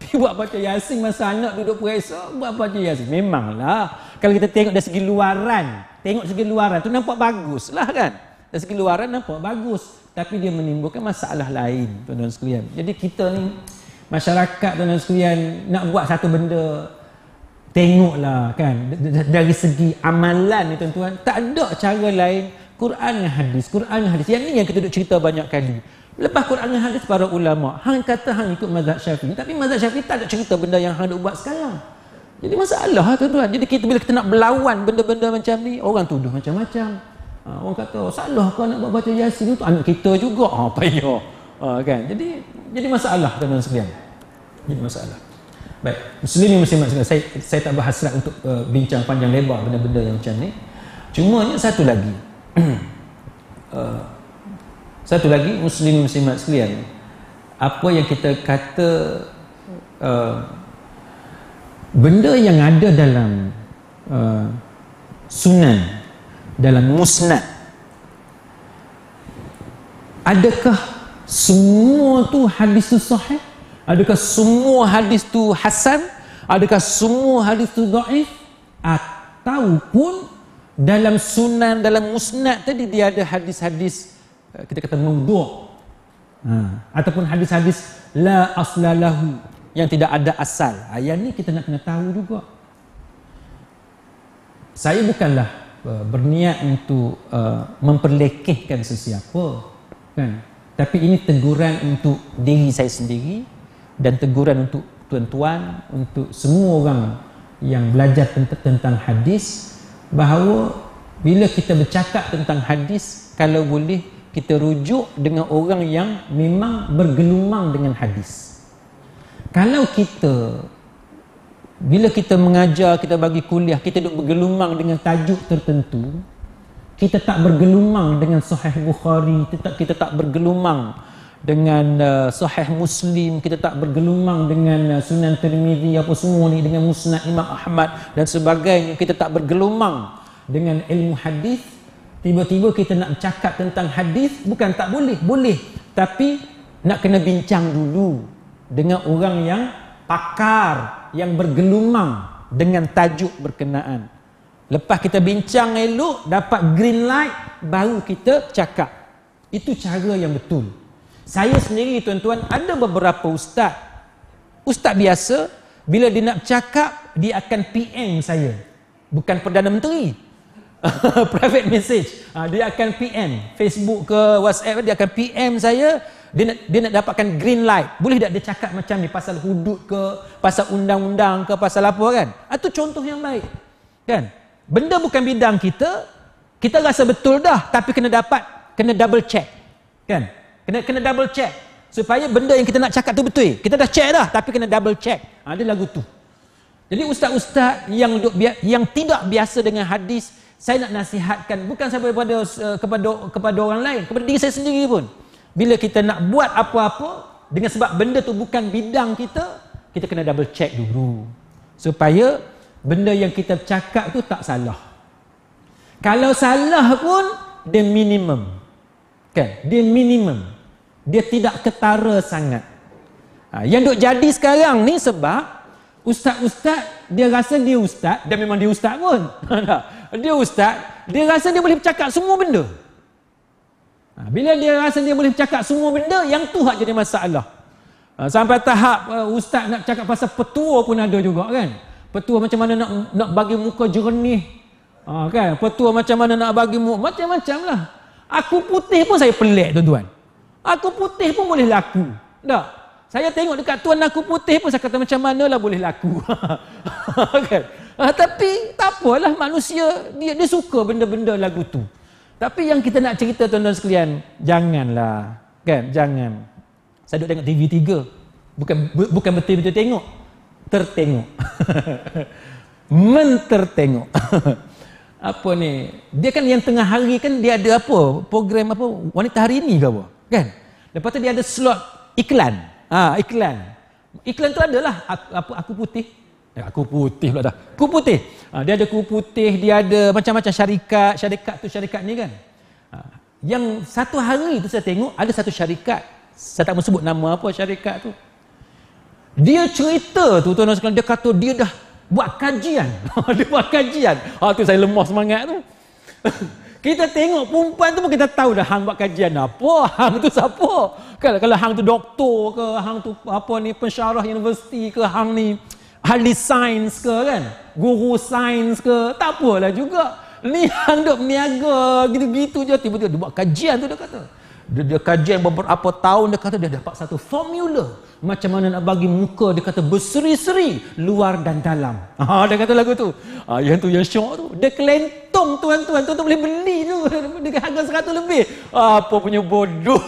Pergi buat baca Yasin masa anak duduk periksa, buat baca Yasin. Memanglah. Kalau kita tengok dari segi luaran, tengok segi luaran tu nampak bagus lah kan. Dari segi luaran nampak bagus. Tapi dia menimbulkan masalah lain, tuan-tuan sekalian. Jadi kita ni, masyarakat tuan-tuan sekalian, nak buat satu benda, tengoklah kan. Dari segi amalan ni tuan-tuan, tak ada cara lain. Quran dan hadis, Quran dan hadis. Yang ni yang kita duduk cerita banyak kali. Lepas Quran dengan hadis para ulama, hang kata hang ikut mazhab Syafi'i, tapi mazhab Syafi'i tak ada cerita benda yang hang nak buat sekarang. Jadi masalah lah, tuan-tuan. Jadi kita bila kita nak berlawan benda-benda macam ni, orang tuduh macam-macam. Ha, orang kata, oh, "Salah kau nak buat baca Yasin tu anak kita juga." Ha, payah. Ha, kan? Jadi jadi masalah tuan-tuan sekalian. Jadi masalah. Baik, muslim muslimat sekalian, saya saya tak berhasrat untuk uh, bincang panjang lebar benda-benda yang macam ni. Cuma satu lagi. uh, Satu lagi Muslim muslimat sekalian Apa yang kita kata uh, Benda yang ada dalam uh, Sunan Dalam musnad Adakah semua tu hadis tu sahih? Adakah semua hadis tu hasan? Adakah semua hadis tu daif? Ataupun dalam sunan, dalam musnad tadi dia ada hadis-hadis Eh, kita kata mengbuk ha. ataupun hadis-hadis la aslalahu yang tidak ada asal Ayat ha, ni kita nak kena tahu juga saya bukanlah uh, berniat untuk uh, memperlekehkan sesiapa kan? tapi ini teguran untuk diri saya sendiri dan teguran untuk tuan-tuan untuk semua orang yang belajar tentang, tentang hadis bahawa bila kita bercakap tentang hadis kalau boleh kita rujuk dengan orang yang memang bergelumang dengan hadis. Kalau kita bila kita mengajar, kita bagi kuliah, kita duk bergelumang dengan tajuk tertentu, kita tak bergelumang dengan sahih Bukhari, kita tak kita tak bergelumang dengan uh, sahih Muslim, kita tak bergelumang dengan uh, Sunan Tirmizi apa semua ni dengan Musnad Imam Ahmad dan sebagainya, kita tak bergelumang dengan ilmu hadis Tiba-tiba kita nak cakap tentang hadis bukan tak boleh, boleh. Tapi nak kena bincang dulu dengan orang yang pakar, yang bergelumang dengan tajuk berkenaan. Lepas kita bincang elok, dapat green light, baru kita cakap. Itu cara yang betul. Saya sendiri tuan-tuan, ada beberapa ustaz. Ustaz biasa, bila dia nak cakap, dia akan PM saya. Bukan Perdana Menteri. private message uh, dia akan PM Facebook ke WhatsApp dia akan PM saya dia nak, dia nak dapatkan green light boleh tak dia cakap macam ni pasal hudud ke pasal undang-undang ke pasal apa kan itu ah, contoh yang baik kan benda bukan bidang kita kita rasa betul dah tapi kena dapat kena double check kan kena kena double check supaya benda yang kita nak cakap tu betul kita dah check dah tapi kena double check ha, lagu tu jadi ustaz-ustaz yang yang tidak biasa dengan hadis saya nak nasihatkan bukan saya kepada eh, kepada kepada orang lain kepada diri saya sendiri pun bila kita nak buat apa-apa dengan sebab benda tu bukan bidang kita kita kena double check dulu supaya benda yang kita cakap tu tak salah kalau salah pun dia minimum kan dia minimum dia tidak ketara sangat ha, yang duk jadi sekarang ni sebab ustaz-ustaz dia rasa dia ustaz dan memang dia ustaz pun ha, dia ustaz, dia rasa dia boleh bercakap semua benda. Ha, bila dia rasa dia boleh bercakap semua benda, yang tu hak jadi masalah. Ha, sampai tahap uh, ustaz nak cakap pasal petua pun ada juga kan. Petua macam mana nak nak bagi muka jernih. Ha, kan? Petua macam mana nak bagi muka, macam-macam lah. Aku putih pun saya pelik tuan-tuan. Aku putih pun boleh laku. Tak? Saya tengok dekat tuan aku putih pun saya kata macam manalah boleh laku. Okay, Ha, tapi apalah manusia dia dia suka benda-benda lagu tu. Tapi yang kita nak cerita tuan-tuan sekalian, janganlah. Kan? Jangan. Saya duduk tengok TV3. Bukan bu, bukan betul-betul tengok. Tertengok. Mentertengok. apa ni? Dia kan yang tengah hari kan dia ada apa? Program apa? Wanita hari ini ke apa? Kan? Lepas tu dia ada slot iklan. Ah, ha, iklan. Iklan tu adalah aku, apa aku putih. Ya, aku putih pula dah. Ku putih. Ha, dia ada ku putih, dia ada macam-macam syarikat. Syarikat tu syarikat ni kan. Ha, yang satu hari tu saya tengok ada satu syarikat. Saya tak mau sebut nama apa syarikat tu. Dia cerita tu tuan-tuan sekalian. Dia kata dia dah buat kajian. dia buat kajian. Ha, tu saya lemah semangat tu. kita tengok perempuan tu pun kita tahu dah hang buat kajian apa. Hang tu siapa? Kalau, kalau hang tu doktor ke hang tu apa ni pensyarah universiti ke hang ni ahli sains ke kan guru sains ke tak apalah juga ni hang duk meniaga gitu-gitu je tiba-tiba dia buat kajian tu dia kata dia, dia kajian beberapa tahun dia kata dia dapat satu formula macam mana nak bagi muka dia kata berseri-seri luar dan dalam ha, dia kata lagu tu ha, yang tu yang syok tu dia kelentong tuan-tuan tuan-tuan boleh beli tu dengan harga seratus lebih ha, apa punya bodoh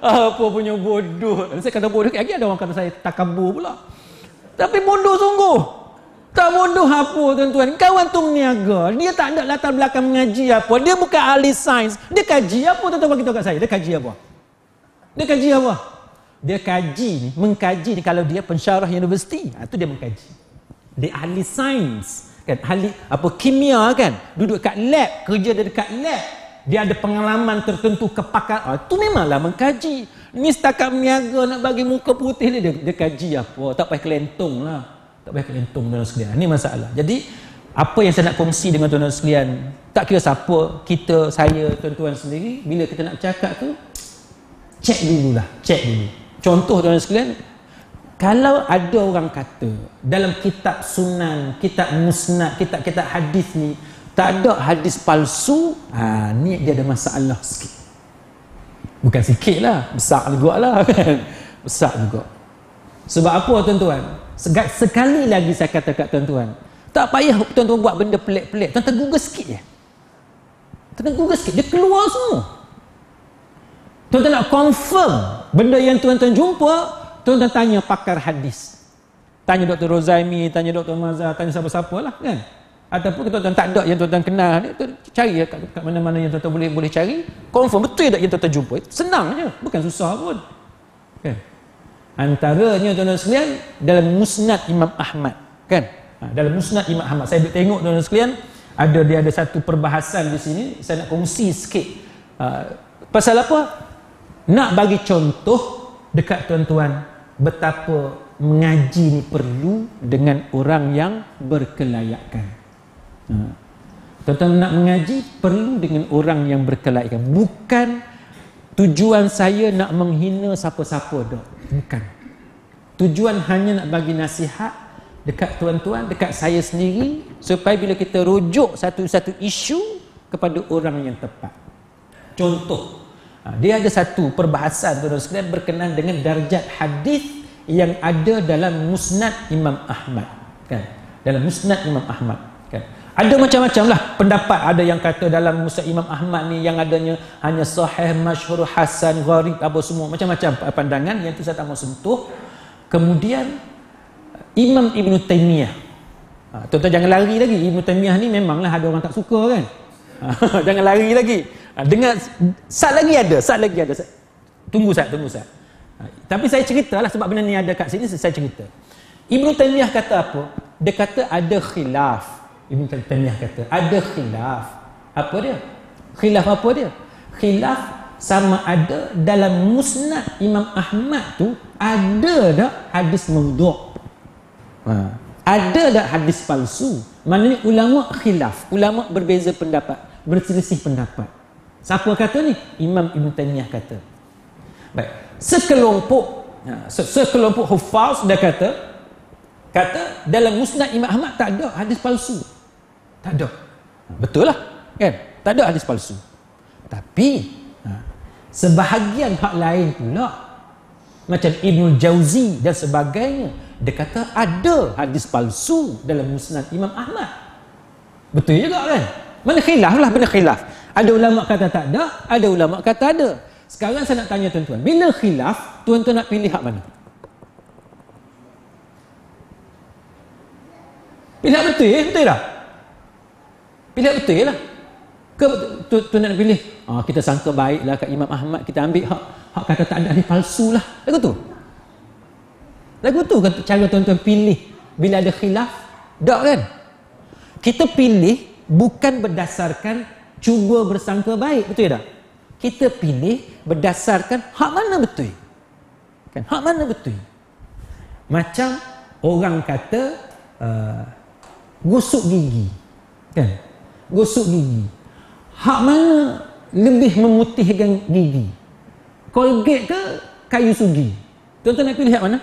ha, apa punya bodoh saya kata bodoh lagi ada orang kata saya takabur pula tapi mundur sungguh. Tak mundur apa tuan-tuan. Kawan tu meniaga. Dia tak ada latar belakang mengaji apa. Dia bukan ahli sains. Dia kaji apa tuan-tuan bagi tahu kat saya. Dia kaji apa? Dia kaji apa? Dia kaji ni. Mengkaji ni kalau dia pensyarah universiti. Itu ha, dia mengkaji. Dia ahli sains. Kan? Ahli apa kimia kan. Duduk kat lab. Kerja dia dekat lab. Dia ada pengalaman tertentu kepakar. Itu ha, memanglah mengkaji. Ni setakat meniaga nak bagi muka putih ni, dia, dia kaji apa. Tak payah kelentung lah. Tak payah kelentung dalam sekalian. Ni masalah. Jadi, apa yang saya nak kongsi dengan tuan-tuan sekalian, tak kira siapa, kita, saya, tuan-tuan sendiri, bila kita nak cakap tu, cek dulu lah, Cek dulu. Contoh tuan-tuan sekalian, kalau ada orang kata dalam kitab sunan, kitab musnad, kitab-kitab hadis ni tak ada hadis palsu, ha, ni dia ada masalah sikit bukan sikit lah besar juga lah kan besar juga sebab apa tuan-tuan sekali lagi saya kata kat tuan-tuan tak payah tuan-tuan buat benda pelik-pelik tuan-tuan google sikit je tuan-tuan google sikit dia keluar semua tuan-tuan nak confirm benda yang tuan-tuan jumpa tuan-tuan tanya pakar hadis tanya Dr. Rozaimi tanya Dr. Mazhar tanya siapa-siapa lah kan ataupun tuan-tuan tak ada yang tuan-tuan kenal ni cari kat, mana-mana yang tuan-tuan boleh boleh cari confirm betul tak yang tuan-tuan jumpa senang je bukan susah pun kan antaranya tuan-tuan sekalian dalam musnad Imam Ahmad kan ha, dalam musnad Imam Ahmad saya boleh tengok tuan-tuan sekalian ada dia ada satu perbahasan di sini saya nak kongsi sikit ha, pasal apa nak bagi contoh dekat tuan-tuan betapa mengaji ni perlu dengan orang yang berkelayakan. Ha. Tuan-tuan nak mengaji perlu dengan orang yang berkelahiran. Bukan tujuan saya nak menghina siapa-siapa dok. Bukan. Tujuan hanya nak bagi nasihat dekat tuan-tuan, dekat saya sendiri supaya bila kita rujuk satu-satu isu kepada orang yang tepat. Contoh, ha, dia ada satu perbahasan tuan-tuan berkenaan dengan darjat hadis yang ada dalam Musnad Imam Ahmad. Kan? Dalam Musnad Imam Ahmad. Ada macam-macam lah pendapat ada yang kata dalam Musa Imam Ahmad ni yang adanya hanya sahih, masyhur, hasan, gharib, apa semua. Macam-macam pandangan yang tu saya tak mau sentuh. Kemudian Imam Ibn Taymiyah. Ha, tuan-tuan jangan lari lagi. Ibn Taymiyah ni memanglah ada orang tak suka kan. Ha, jangan lari lagi. Ha, dengar, saat lagi ada, saat lagi ada. Saat. Tunggu saat, tunggu saat. Ha, tapi saya ceritalah sebab benda ni ada kat sini, saya cerita. Ibn Taymiyah kata apa? Dia kata ada khilaf. Ibn Taymiyah kata ada khilaf apa dia khilaf apa dia khilaf sama ada dalam musnah Imam Ahmad tu ada tak hadis mawdu' ha. ada tak hadis palsu maknanya ulama khilaf ulama berbeza pendapat berselisih pendapat siapa kata ni Imam Ibn Taymiyah kata baik sekelompok ha, sekelompok hufaz dah kata kata dalam musnad Imam Ahmad tak ada hadis palsu. Tak ada. Betul lah. Kan? Tak ada hadis palsu. Tapi ha, sebahagian hak lain pula macam Ibnu Jauzi dan sebagainya dia kata ada hadis palsu dalam musnad Imam Ahmad. Betul juga kan? Mana khilaf lah benda khilaf. Ada ulama kata tak ada, ada ulama kata ada. Sekarang saya nak tanya tuan-tuan, bila khilaf, tuan-tuan nak pilih hak mana? Pilihan betul ya? Betul lah. Pilihan betul ya lah. Ke tu, tu nak pilih? Ha, kita sangka baik lah, kat Imam Ahmad kita ambil hak, hak kata tak ada ni palsu lah. Lagu tu. Lagu tu kata, cara tuan-tuan pilih bila ada khilaf. Tak kan? Kita pilih bukan berdasarkan cuba bersangka baik. Betul ya tak? Kita pilih berdasarkan hak mana betul. Kan? Hak mana betul. Macam orang kata uh, gosok gigi kan gosok gigi hak mana lebih memutihkan gigi Colgate ke kayu sugi tuan-tuan nak pilih hak mana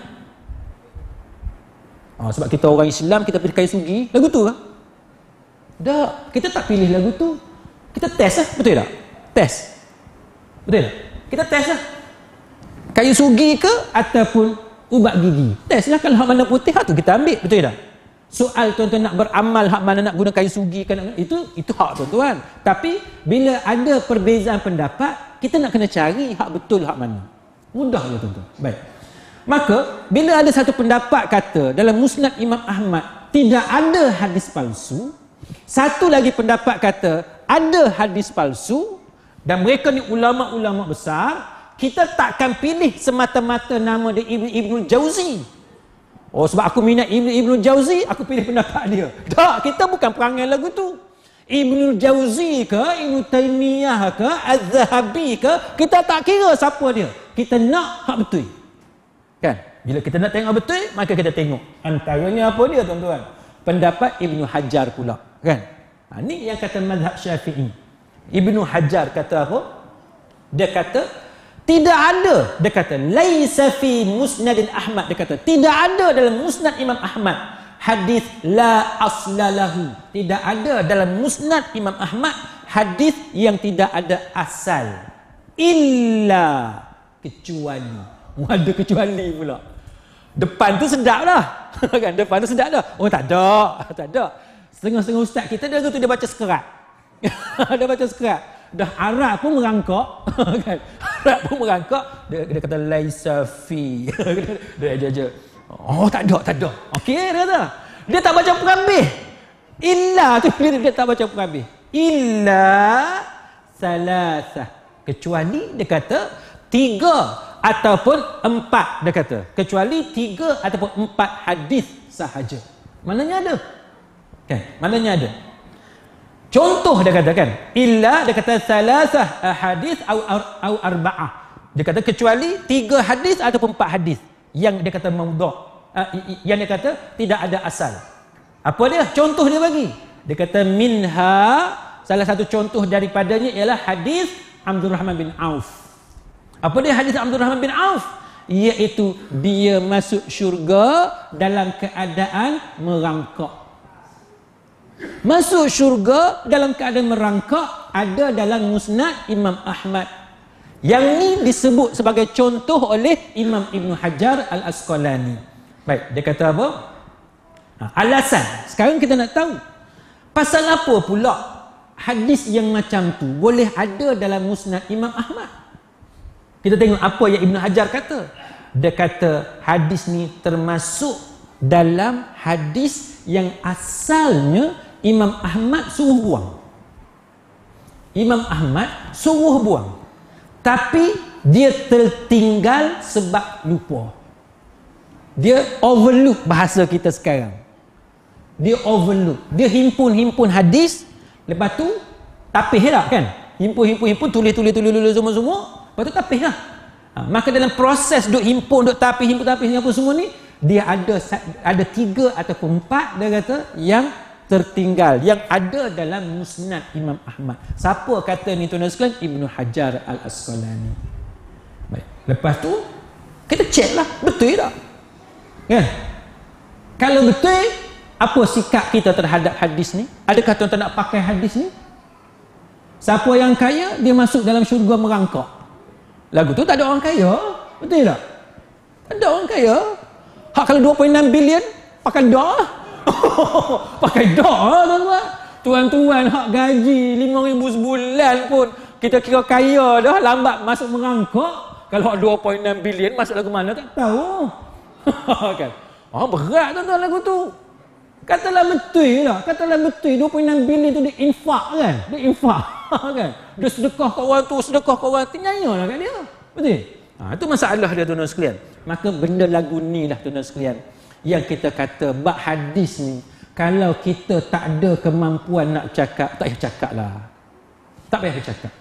ha, sebab kita orang Islam kita pilih kayu sugi lagu tu lah tak kita tak pilih lagu tu kita test lah betul tak test betul tak kita test lah kayu sugi ke ataupun ubat gigi test lah kalau hak mana putih hak tu kita ambil betul tak soal tuan-tuan nak beramal hak mana nak guna kayu sugi kan itu itu hak tuan-tuan tapi bila ada perbezaan pendapat kita nak kena cari hak betul hak mana mudah je tuan-tuan baik maka bila ada satu pendapat kata dalam musnad Imam Ahmad tidak ada hadis palsu satu lagi pendapat kata ada hadis palsu dan mereka ni ulama-ulama besar kita takkan pilih semata-mata nama dia Ibn Ibn Jauzi Oh sebab aku minat Ibnu Ibnu Jauzi, aku pilih pendapat dia. Tak, kita bukan perangai lagu tu. Ibnu Jauzi ke, Ibnu Taimiyah ke, Az-Zahabi ke, kita tak kira siapa dia. Kita nak hak betul. Kan? Bila kita nak tengok betul, maka kita tengok. Antaranya apa dia tuan-tuan? Pendapat Ibnu Hajar pula. Kan? Ha, ini yang kata mazhab syafi'i. Ibnu Hajar kata apa? Dia kata, tidak ada dia kata laisa fi musnad Ahmad dia kata tidak ada dalam musnad Imam Ahmad hadis la aslalahu tidak ada dalam musnad Imam Ahmad hadis yang tidak ada asal illa kecuali oh, ada kecuali pula depan tu sedap lah kan depan tu sedap dah oh tak ada tak ada setengah-setengah ustaz kita dah tu dia baca skrat dia baca skrat dah harap pun merangkak kan harap pun merangkak dia, dia kata laisa fi dia aja aja oh tak ada tak ada okey dia kata dia tak baca pengambil illa tu dia, dia tak baca pengambil illa salasa kecuali dia kata tiga ataupun empat dia kata kecuali tiga ataupun empat hadis sahaja mananya ada kan okay. mananya ada Contoh dia katakan illa dia kata salasah hadis au au arbaah. Dia kata kecuali tiga hadis ataupun empat hadis yang dia kata maudhu'. Ah, yang dia kata tidak ada asal. Apa dia? Contoh dia bagi. Dia kata minha salah satu contoh daripadanya ialah hadis Abdul Rahman bin Auf. Apa dia hadis Abdul Rahman bin Auf? Iaitu dia masuk syurga dalam keadaan merangkak. Masuk syurga dalam keadaan merangkak ada dalam musnad Imam Ahmad. Yang ni disebut sebagai contoh oleh Imam Ibn Hajar Al-Asqalani. Baik, dia kata apa? Ha, alasan. Sekarang kita nak tahu. Pasal apa pula hadis yang macam tu boleh ada dalam musnad Imam Ahmad? Kita tengok apa yang Ibn Hajar kata. Dia kata hadis ni termasuk dalam hadis yang asalnya Imam Ahmad suruh buang Imam Ahmad suruh buang Tapi dia tertinggal sebab lupa Dia overlook bahasa kita sekarang Dia overlook Dia himpun-himpun hadis Lepas tu tapi lah kan Himpun-himpun-himpun tulis-tulis-tulis semua-semua Lepas tu tapih lah ha, Maka dalam proses duk himpun, duk tapih, himpun, tapih, himpun semua ni Dia ada ada tiga ataupun empat dia kata Yang tertinggal yang ada dalam musnad Imam Ahmad. Siapa kata ni tuan-tuan Ibnu Hajar Al-Asqalani. Baik. Lepas tu kita check lah betul tak? Kan? Kalau betul apa sikap kita terhadap hadis ni? Adakah tuan-tuan nak pakai hadis ni? Siapa yang kaya dia masuk dalam syurga merangkak. Lagu tu tak ada orang kaya. Betul tak? Tak ada orang kaya. Hak kalau 2.6 bilion pakai dah. pakai dok lah ha, tuan-tuan tuan-tuan hak gaji RM5,000 sebulan pun kita kira kaya dah lambat masuk merangkak kalau hak 2.6 bilion masuk lagu mana tak tahu kan oh, berat tuan-tuan lagu tu katalah betul lah katalah betul 2.6 bilion tu diinfak kan diinfak kan dia sedekah kat orang tu sedekah kat orang tu lah kat dia betul ha, itu masalah dia tuan-tuan sekalian maka benda lagu ni lah tuan-tuan sekalian yang kita kata bab hadis ni kalau kita tak ada kemampuan nak cakap tak payah cakap lah tak payah cakap.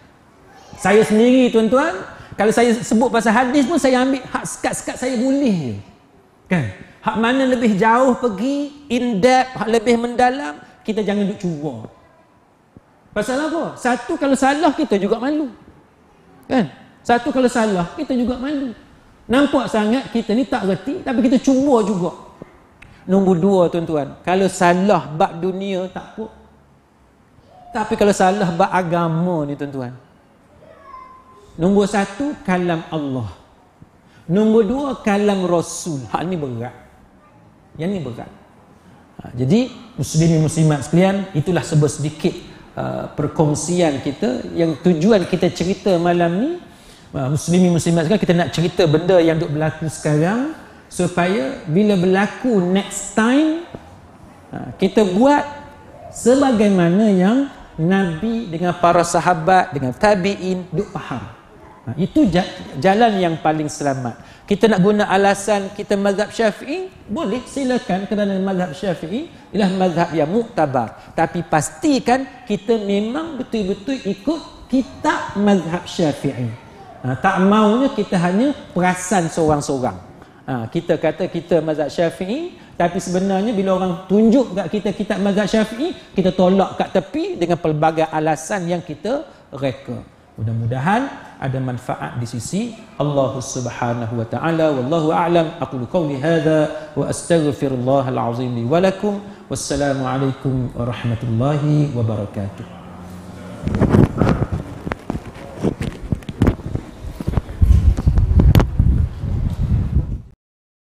saya sendiri tuan-tuan kalau saya sebut pasal hadis pun saya ambil hak sekat-sekat saya boleh ni, kan hak mana lebih jauh pergi in depth hak lebih mendalam kita jangan duk cuba pasal apa satu kalau salah kita juga malu kan satu kalau salah kita juga malu nampak sangat kita ni tak reti tapi kita cuba juga Nombor dua tuan-tuan Kalau salah bab dunia tak apa Tapi kalau salah bab agama ni tuan-tuan Nombor satu kalam Allah Nombor dua kalam Rasul Hak ni berat Yang ni berat ha, Jadi muslimi muslimat sekalian Itulah sebuah sedikit uh, perkongsian kita Yang tujuan kita cerita malam ni uh, Muslimi muslimat sekalian kita nak cerita benda yang duk berlaku sekarang supaya bila berlaku next time ha, kita buat sebagaimana yang Nabi dengan para sahabat dengan tabiin duk faham ha, itu jalan yang paling selamat kita nak guna alasan kita mazhab syafi'i boleh silakan kerana mazhab syafi'i ialah mazhab yang muktabar tapi pastikan kita memang betul-betul ikut kitab mazhab syafi'i ha, tak maunya kita hanya perasan seorang-seorang Ha, kita kata kita mazhab syafi'i tapi sebenarnya bila orang tunjuk kat kita kitab mazhab syafi'i kita tolak kat tepi dengan pelbagai alasan yang kita reka mudah-mudahan ada manfaat di sisi Allah Subhanahu wa taala wallahu a'lam Aku qawli hadha wa astaghfirullahal azim li wa lakum wassalamu alaikum warahmatullahi wabarakatuh